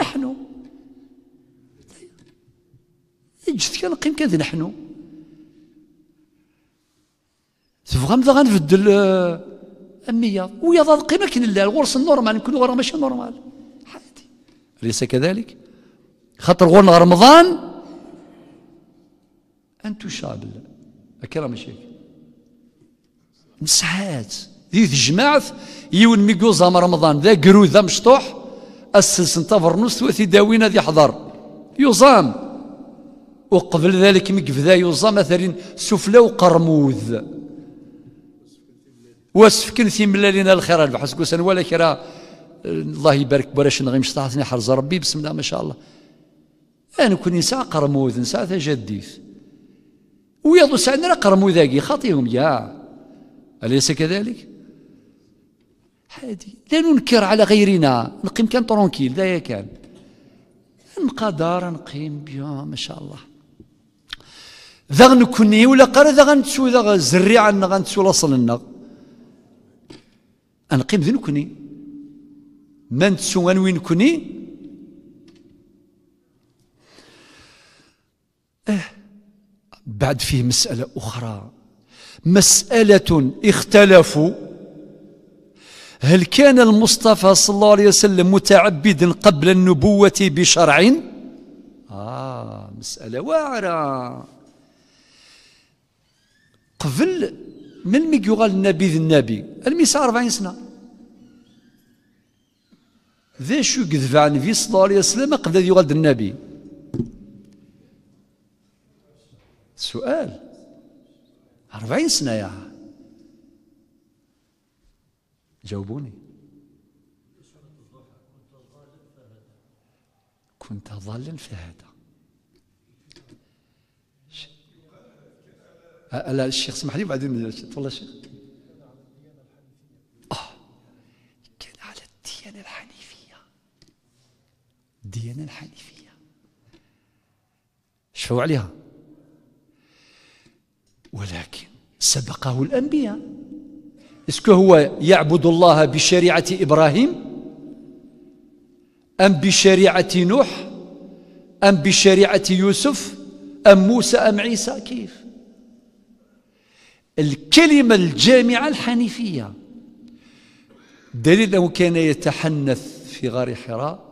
نحن جست كان قيم كان نحن تبغى ماذا غنبدل النية آه، ويا ذا قيمة كن الله الغرس النورمال نكونوا غير ماشي نورمال حياتي أليس كذلك؟ خاطر غورنا رمضان أن تشابل أكرم الشيخ نسعات دي تجمعت يون مي رمضان ذا قرود ذا مشطوح أسس تفرنس وثي داوينا ذي حضر يوزام وقبل ذلك مي ذا يوزام مثلا سفلى وقرموذ واسفكن في ملالنا الخير البحث كوسن ولا كرا الله يبارك براش نغيم شطاحتني حرز ربي بسم الله ما شاء الله انا كون نساء قرموذ نساء تجديث ويضو سعنا قرموذاقي خاطيهم يا أليس كذلك؟ عادي لا ننكر على غيرنا نقيم كان ترونكيل دايا كان نقدر نقيم بيان ما شاء الله ذا نكوني ولا قرا ذا غنتسو ذا زري عنا غنتسو لاصل لنا نقيم ذي نكوني ما نتسو وين نكوني اه بعد فيه مسألة أخرى مسألة اختلفوا هل كان المصطفى صلى الله عليه وسلم متعبدا قبل النبوة بشرع آه مسألة واعرة قبل من يقال النبي ذي النبي الميسا 40 سنة ذا شو كذب عن النبي صلى الله عليه وسلم قبل يقال النبي سؤال 40 سنة يا يعني. جاوبوني كنت ضالا هذا لا الشيخ اسمح لي بعدين تفضل الشيخ اه كان على الديانه الحنيفيه الديانه الحنيفيه شفعوا عليها ولكن سبقه الانبياء اسكو هو يعبد الله بشريعة إبراهيم أم بشريعة نوح أم بشريعة يوسف أم موسى أم عيسى كيف الكلمة الجامعة الحنيفية دليل أنه كان يتحنث في غار حراء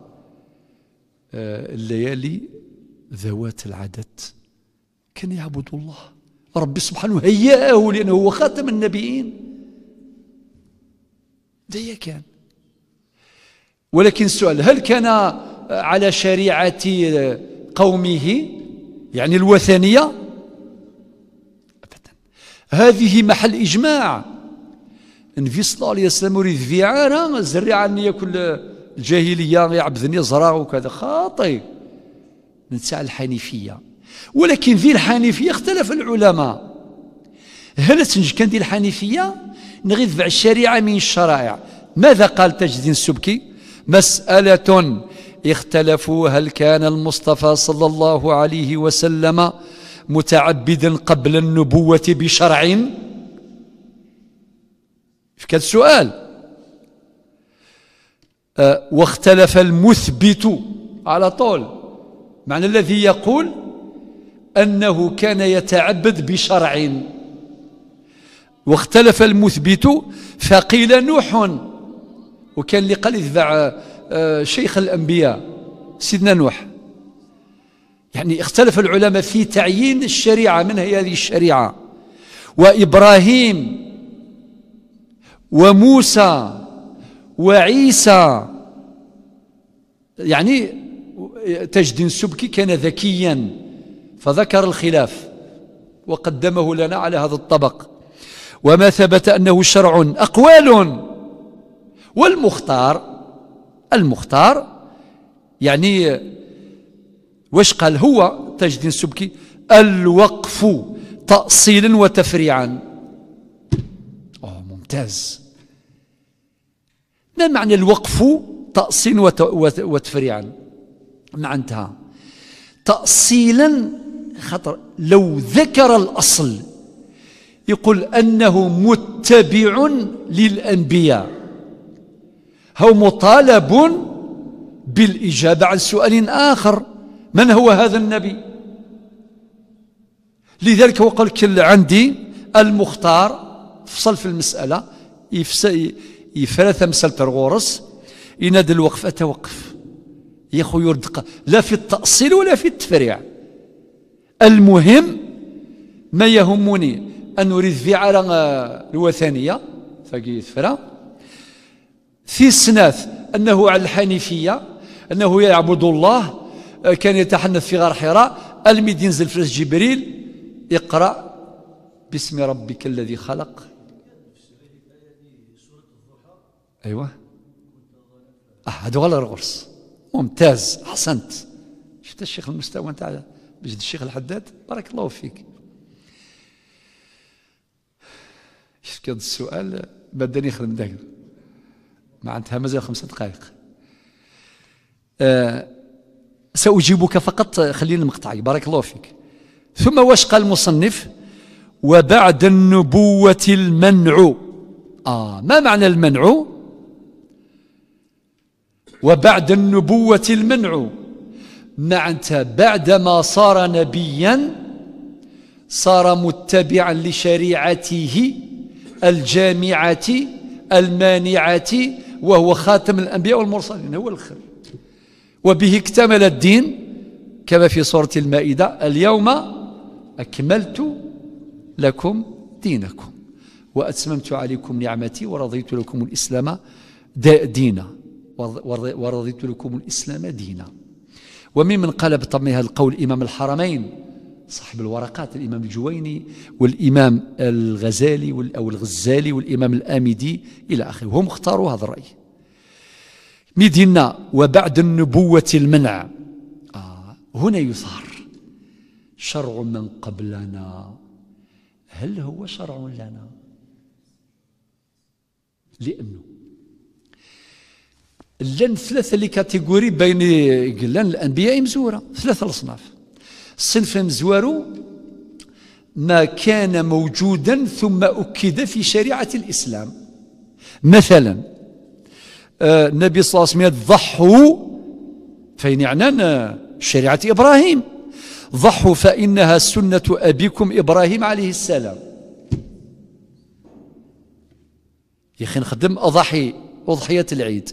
آه، الليالي ذوات العدد كان يعبد الله ربي سبحانه هيأه لأنه هو خاتم النبيين ديا كان يعني. ولكن السؤال هل كان آه، على شريعة آه، قومه يعني الوثنية أبدا هذه محل إجماع النبي صلى الله عليه وسلم يريد في عارة زرع أن يكون آه، الجاهلية يعبدني زرع وكذا خاطئ نتاع الحنيفية ولكن في الحنيفية اختلف العلماء هل تنجي كان دي الحنيفية نغيث في الشريعة من الشرائع ماذا قال تجدين السبكي مسألة اختلفوا هل كان المصطفى صلى الله عليه وسلم متعبدا قبل النبوة بشرع كان السؤال أه واختلف المثبت على طول معنى الذي يقول أنه كان يتعبد بشرع واختلف المثبت فقيل نوح وكان اللي قال يتبع آه، شيخ الأنبياء سيدنا نوح يعني اختلف العلماء في تعيين الشريعة من هي هذه الشريعة وإبراهيم وموسى وعيسى يعني تجد سبكي كان ذكيا فذكر الخلاف وقدمه لنا على هذا الطبق وما ثبت أنه شرع أقوال والمختار المختار يعني واش قال هو تجدين سبكي السبكي الوقف تأصيلا وتفريعا أوه ممتاز ما معنى الوقف تأصيلا وتفريعا معنتها تأصيلا خطر لو ذكر الأصل يقول أنه متبع للأنبياء هو مطالب بالإجابة عن سؤال آخر من هو هذا النبي لذلك هو قال كل عندي المختار فصل في المسألة يفرث مسألة الغورس ينادي الوقف أتوقف يا خويا لا في التأصيل ولا في التفريع المهم ما يهمني أن نريد في على آه، الوثنية فقيت فرا في السناث أنه على الحنيفية أنه يعبد الله آه، كان يتحنث في غار حراء المد ينزل فرس جبريل اقرأ باسم ربك الذي خلق أيوة آه هذا غلط الغرس ممتاز أحسنت شفت الشيخ المستوى نتاع بجد الشيخ الحداد بارك الله فيك كيض السؤال بداني يخدم داير معناتها مازال خمسة دقائق آه سأجيبك فقط خلينا المقطع بارك الله فيك ثم واش قال المصنف وبعد النبوة المنع آه ما معنى المنع وبعد النبوة المنع معناتها بعدما صار نبيا صار متبعا لشريعته الجامعة المانعة وهو خاتم الأنبياء والمرسلين هو الخير وبه اكتمل الدين كما في سورة المائدة اليوم أكملت لكم دينكم وأتممت عليكم نعمتي ورضيت لكم الإسلام دينا ورضيت لكم الإسلام دينا وممن قال بطمها القول إمام الحرمين صاحب الورقات الإمام الجويني والإمام الغزالي أو الغزالي والإمام الآمدي إلى آخره هم اختاروا هذا الرأي مدينة وبعد النبوة المنع آه هنا يثار شرع من قبلنا هل هو شرع لنا لأنه لان ثلاثة اللي كاتيجوري بين الأنبياء مزورة ثلاثة الأصناف صنف مزوارو ما كان موجودا ثم أكد في شريعة الإسلام مثلا آه، النبي صلى الله عليه وسلم ضحوا فإن يعنان شريعة إبراهيم ضحوا فإنها سنة أبيكم إبراهيم عليه السلام يا أخي نخدم أضحي أضحية العيد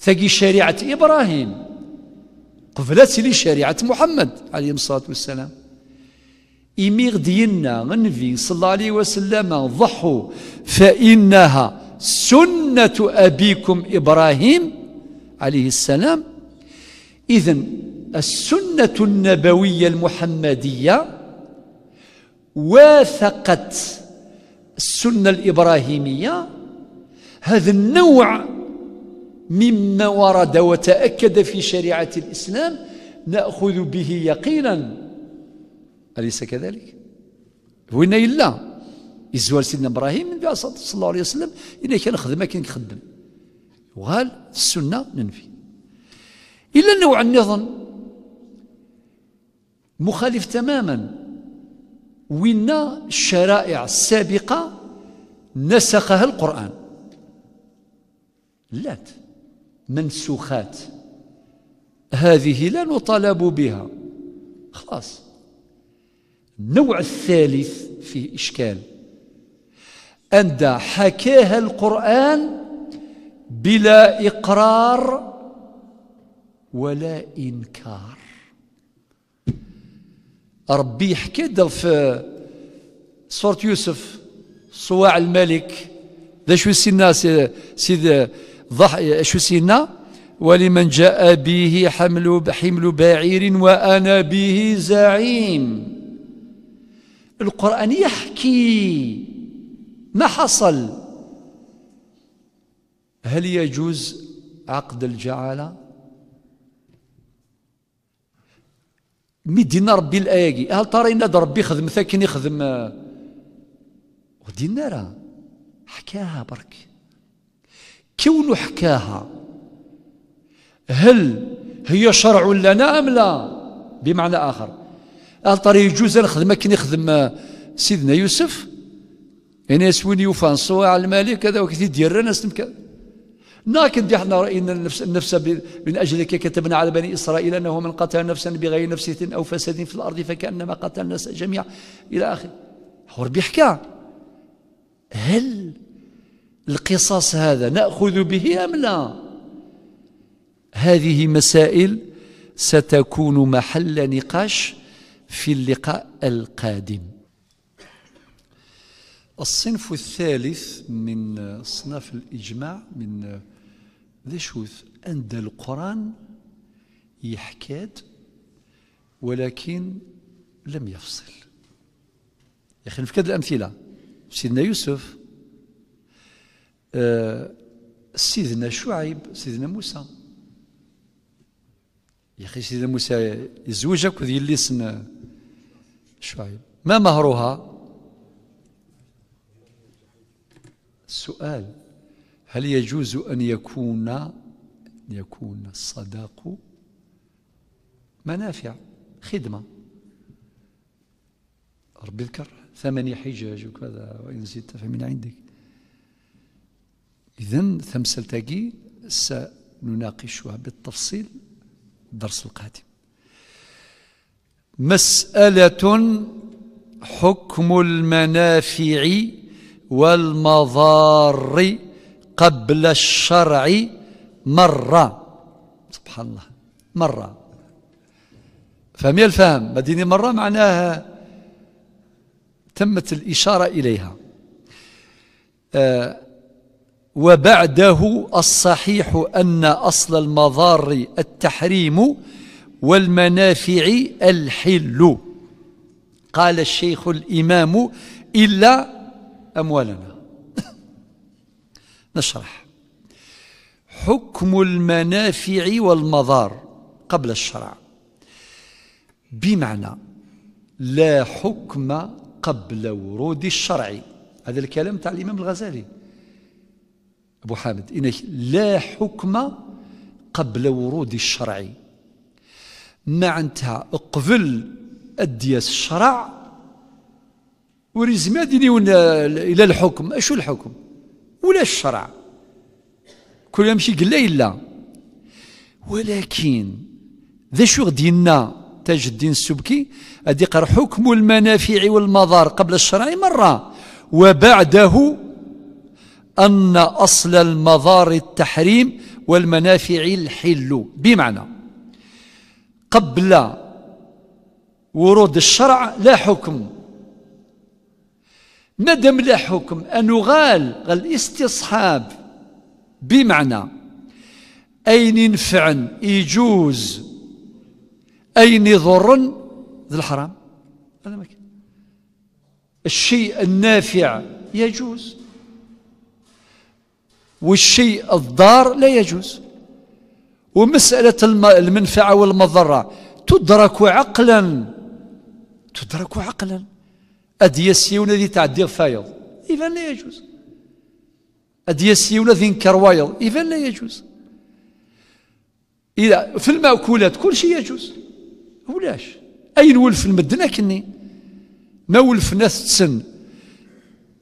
ثقي شريعة إبراهيم قبلت لي شريعة محمد عليه الصلاة والسلام إميغ دينا النبي صلى الله عليه وسلم ضحوا فإنها سنة أبيكم إبراهيم عليه السلام إذا السنة النبوية المحمدية وافقت السنة الإبراهيمية هذا النوع مما ورد وتأكد في شريعة الإسلام نأخذ به يقينا أليس كذلك؟ وين إلا الزوال سيدنا إبراهيم النبي صلى الله عليه وسلم إلا كان خدمه كان خدم وقال السنة ننفي إلا نوع النظم مخالف تماما وإن الشرائع السابقة نسخها القرآن لا منسوخات هذه لا نطالب بها خلاص النوع الثالث فيه إشكال أن حكاها القرآن بلا إقرار ولا إنكار ربي حكى في سورة يوسف صواع الملك ذا شو سيدنا سيد ضح شو سينا ولمن جاء به حمل حمل بعير وأنا به زعيم القرآن يحكي ما حصل هل يجوز عقد الجعاله مدينا ربي الاياقي هل هذا ربي خدم ثاكن يخدم ودينا راه حكاها برك كون حكاها هل هي شرع لنا أم لا بمعنى آخر طري يجوز نخدم كي نخدم سيدنا يوسف يعني سوين يوفان صوا على الملك كذا وكثير ديال الناس لكن احنا راينا النفس, النفس من اجلك كتبنا على بني اسرائيل انه من قتل نفسا بغير نفسه او فساد في الارض فكانما قتل الناس جميعا الى اخره هو ربي هل القصاص هذا ناخذ به ام لا هذه مسائل ستكون محل نقاش في اللقاء القادم الصنف الثالث من اصناف الاجماع من ذشوث عند ان القران يحكاد ولكن لم يفصل يا اخي نفكر الامثله سيدنا يوسف آه، سيدنا شعيب سيدنا موسى يا أخي سيدنا موسى وذي اللي سن شعيب ما مهرها السؤال هل يجوز أن يكون أن يكون الصداق منافع خدمة ربي ذكر ثمانية حجاج وكذا وإن زدت فمن عندك إذا تمثلتقي سنناقشها بالتفصيل الدرس القادم مسألة حكم المنافع والمضار قبل الشرع مرة سبحان الله مرة فهمي الفهم مدينة مرة معناها تمت الإشارة إليها آه وبعده الصحيح أن أصل المضار التحريم والمنافع الحل قال الشيخ الإمام إلا أموالنا *coughs* نشرح حكم المنافع والمضار قبل الشرع بمعنى لا حكم قبل ورود الشرع هذا الكلام تاع الإمام الغزالي أبو حامد إنك لا حكم قبل ورود الشرع معنتها قبل أديس الشرع ما دينيون إلى الحكم أشو الحكم ولا الشرع كل يمشي قلا لا ولكن ذا شو غدينا تاج الدين السبكي هذه حكم المنافع والمضار قبل الشرع مرة وبعده أن أصل المضار التحريم والمنافع الحل بمعنى قبل ورود الشرع لا حكم ندم لا حكم غال الاستصحاب بمعنى أين نفع يجوز أين ضر ذي الحرام هذا الشيء النافع يجوز والشيء الضار لا يجوز ومسألة المنفعة والمضرة تدرك عقلا تدرك عقلا أدية السيونة تعدي فايض إذا لا يجوز أدية السيونة ذي وايض إذا لا يجوز إذا في المأكولات كل شيء يجوز ولاش أين ولف المدنا كني ما ولف ناس تسن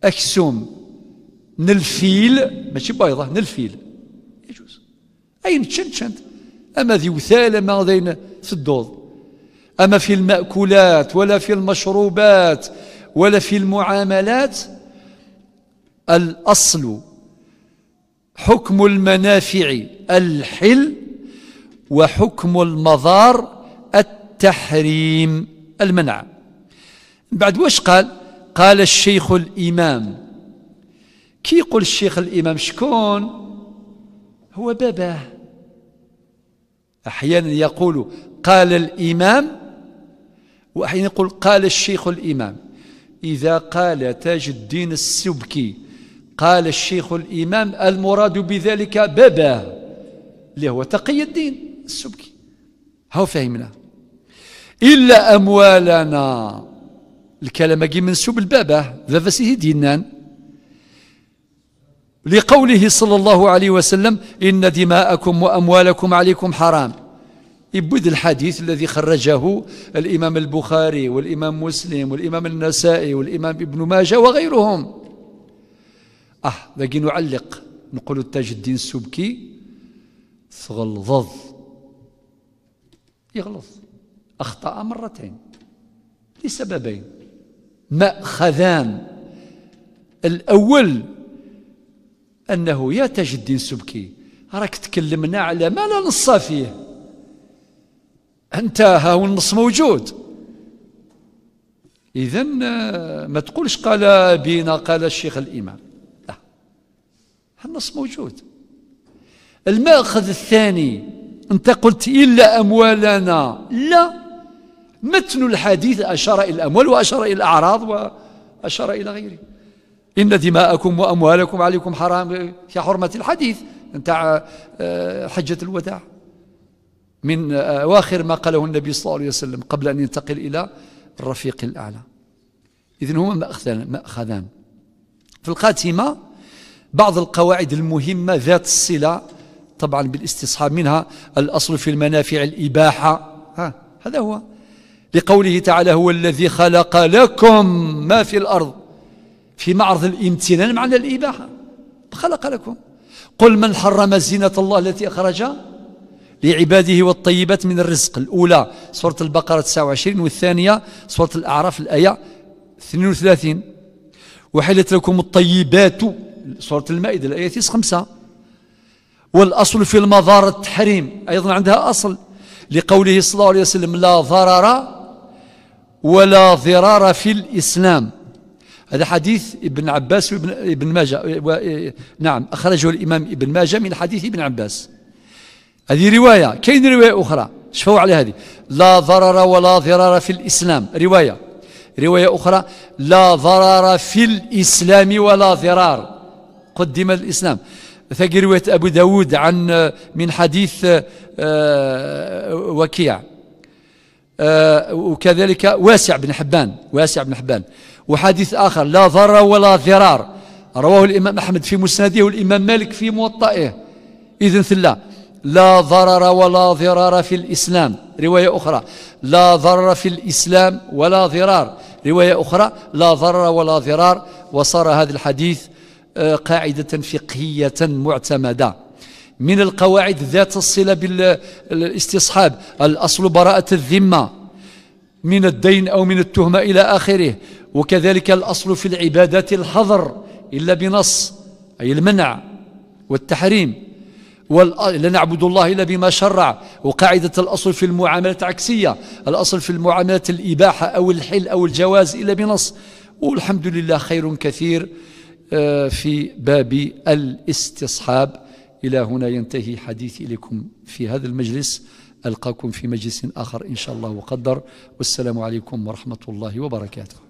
أكسوم نلفيل ماشي بيضة نلفيل يجوز أين تشن أما ذي وثالة ما ذين في الدوض أما في المأكولات ولا في المشروبات ولا في المعاملات الأصل حكم المنافع الحل وحكم المضار التحريم المنع بعد واش قال قال الشيخ الإمام كي يقول الشيخ الإمام شكون هو باباه أحيانا يقول قال الإمام وأحيانا يقول قال الشيخ الإمام إذا قال تاج الدين السبكي قال الشيخ الإمام المراد بذلك باباه اللي هو تقي الدين السبكي هاو فهمنا إلا أموالنا الكلام منسوب لباباه ذا فسيه دينان لقوله صلى الله عليه وسلم إن دماءكم وأموالكم عليكم حرام ابد الحديث الذي خرجه الإمام البخاري والإمام مسلم والإمام النسائي والإمام ابن ماجه وغيرهم أه باقي نعلق نقول التاج الدين السبكي ثغلظظ يغلظ أخطأ مرتين لسببين مأخذان الأول أنه يا تاج الدين سبكي راك تكلمنا على ما لا نص فيه أنت ها هو النص موجود إذا آه، ما تقولش قال بينا قال الشيخ الإمام لا النص موجود المأخذ الثاني أنت قلت إلا أموالنا لا متن الحديث أشار إلى الأموال وأشار إلى الأعراض وأشار إلى غيره إن دماءكم وأموالكم عليكم حرام حرمة الحديث نتاع آه، حجة الوداع من آه، أواخر ما قاله النبي صلى الله عليه وسلم قبل أن ينتقل إلى الرفيق الأعلى إذن هما مأخذان, مأخذان في القاتمة بعض القواعد المهمة ذات الصلة طبعا بالاستصحاب منها الأصل في المنافع الإباحة ها هذا هو لقوله تعالى هو الذي خلق لكم ما في الأرض في معرض الامتنان معنى الإباحة خلق لكم قل من حرم زينة الله التي أخرج لعباده والطيبات من الرزق الأولى سورة البقرة 29 والثانية سورة الأعراف الآية 32 وحلت لكم الطيبات سورة المائدة الآية 5 والأصل في المضارة التحريم أيضا عندها أصل لقوله صلى الله عليه وسلم لا ضرر ولا ضرار في الإسلام هذا حديث ابن عباس وابن ابن ماجه نعم أخرجه الإمام ابن ماجه من حديث ابن عباس هذه رواية كاين رواية أخرى شفوا على هذه لا ضرر ولا ضرار في الإسلام رواية رواية أخرى لا ضرر في الإسلام ولا ضرار قدم الإسلام ثقي رواية أبو داود عن من حديث آه، وكيع آه، وكذلك واسع بن حبان واسع بن حبان وحديث آخر لا ضرر ولا ضرار رواه الإمام أحمد في مسنده والإمام مالك في موطئه إذن ثلا لا ضرر ولا ضرار في الإسلام رواية أخرى لا ضرر في الإسلام ولا ضرار رواية أخرى لا ضرر ولا ضرار وصار هذا الحديث آه، قاعدة فقهية معتمدة من القواعد ذات الصلة بالاستصحاب الأصل براءة الذمة من الدين أو من التهمة إلى آخره وكذلك الأصل في العبادات الحظر إلا بنص أي المنع والتحريم ولا نعبد الله إلا بما شرع وقاعدة الأصل في المعاملات عكسية الأصل في المعاملات الإباحة أو الحل أو الجواز إلا بنص والحمد لله خير كثير آه، في باب الاستصحاب إلى هنا ينتهي حديثي إليكم في هذا المجلس ألقاكم في مجلس آخر إن شاء الله وقدر والسلام عليكم ورحمة الله وبركاته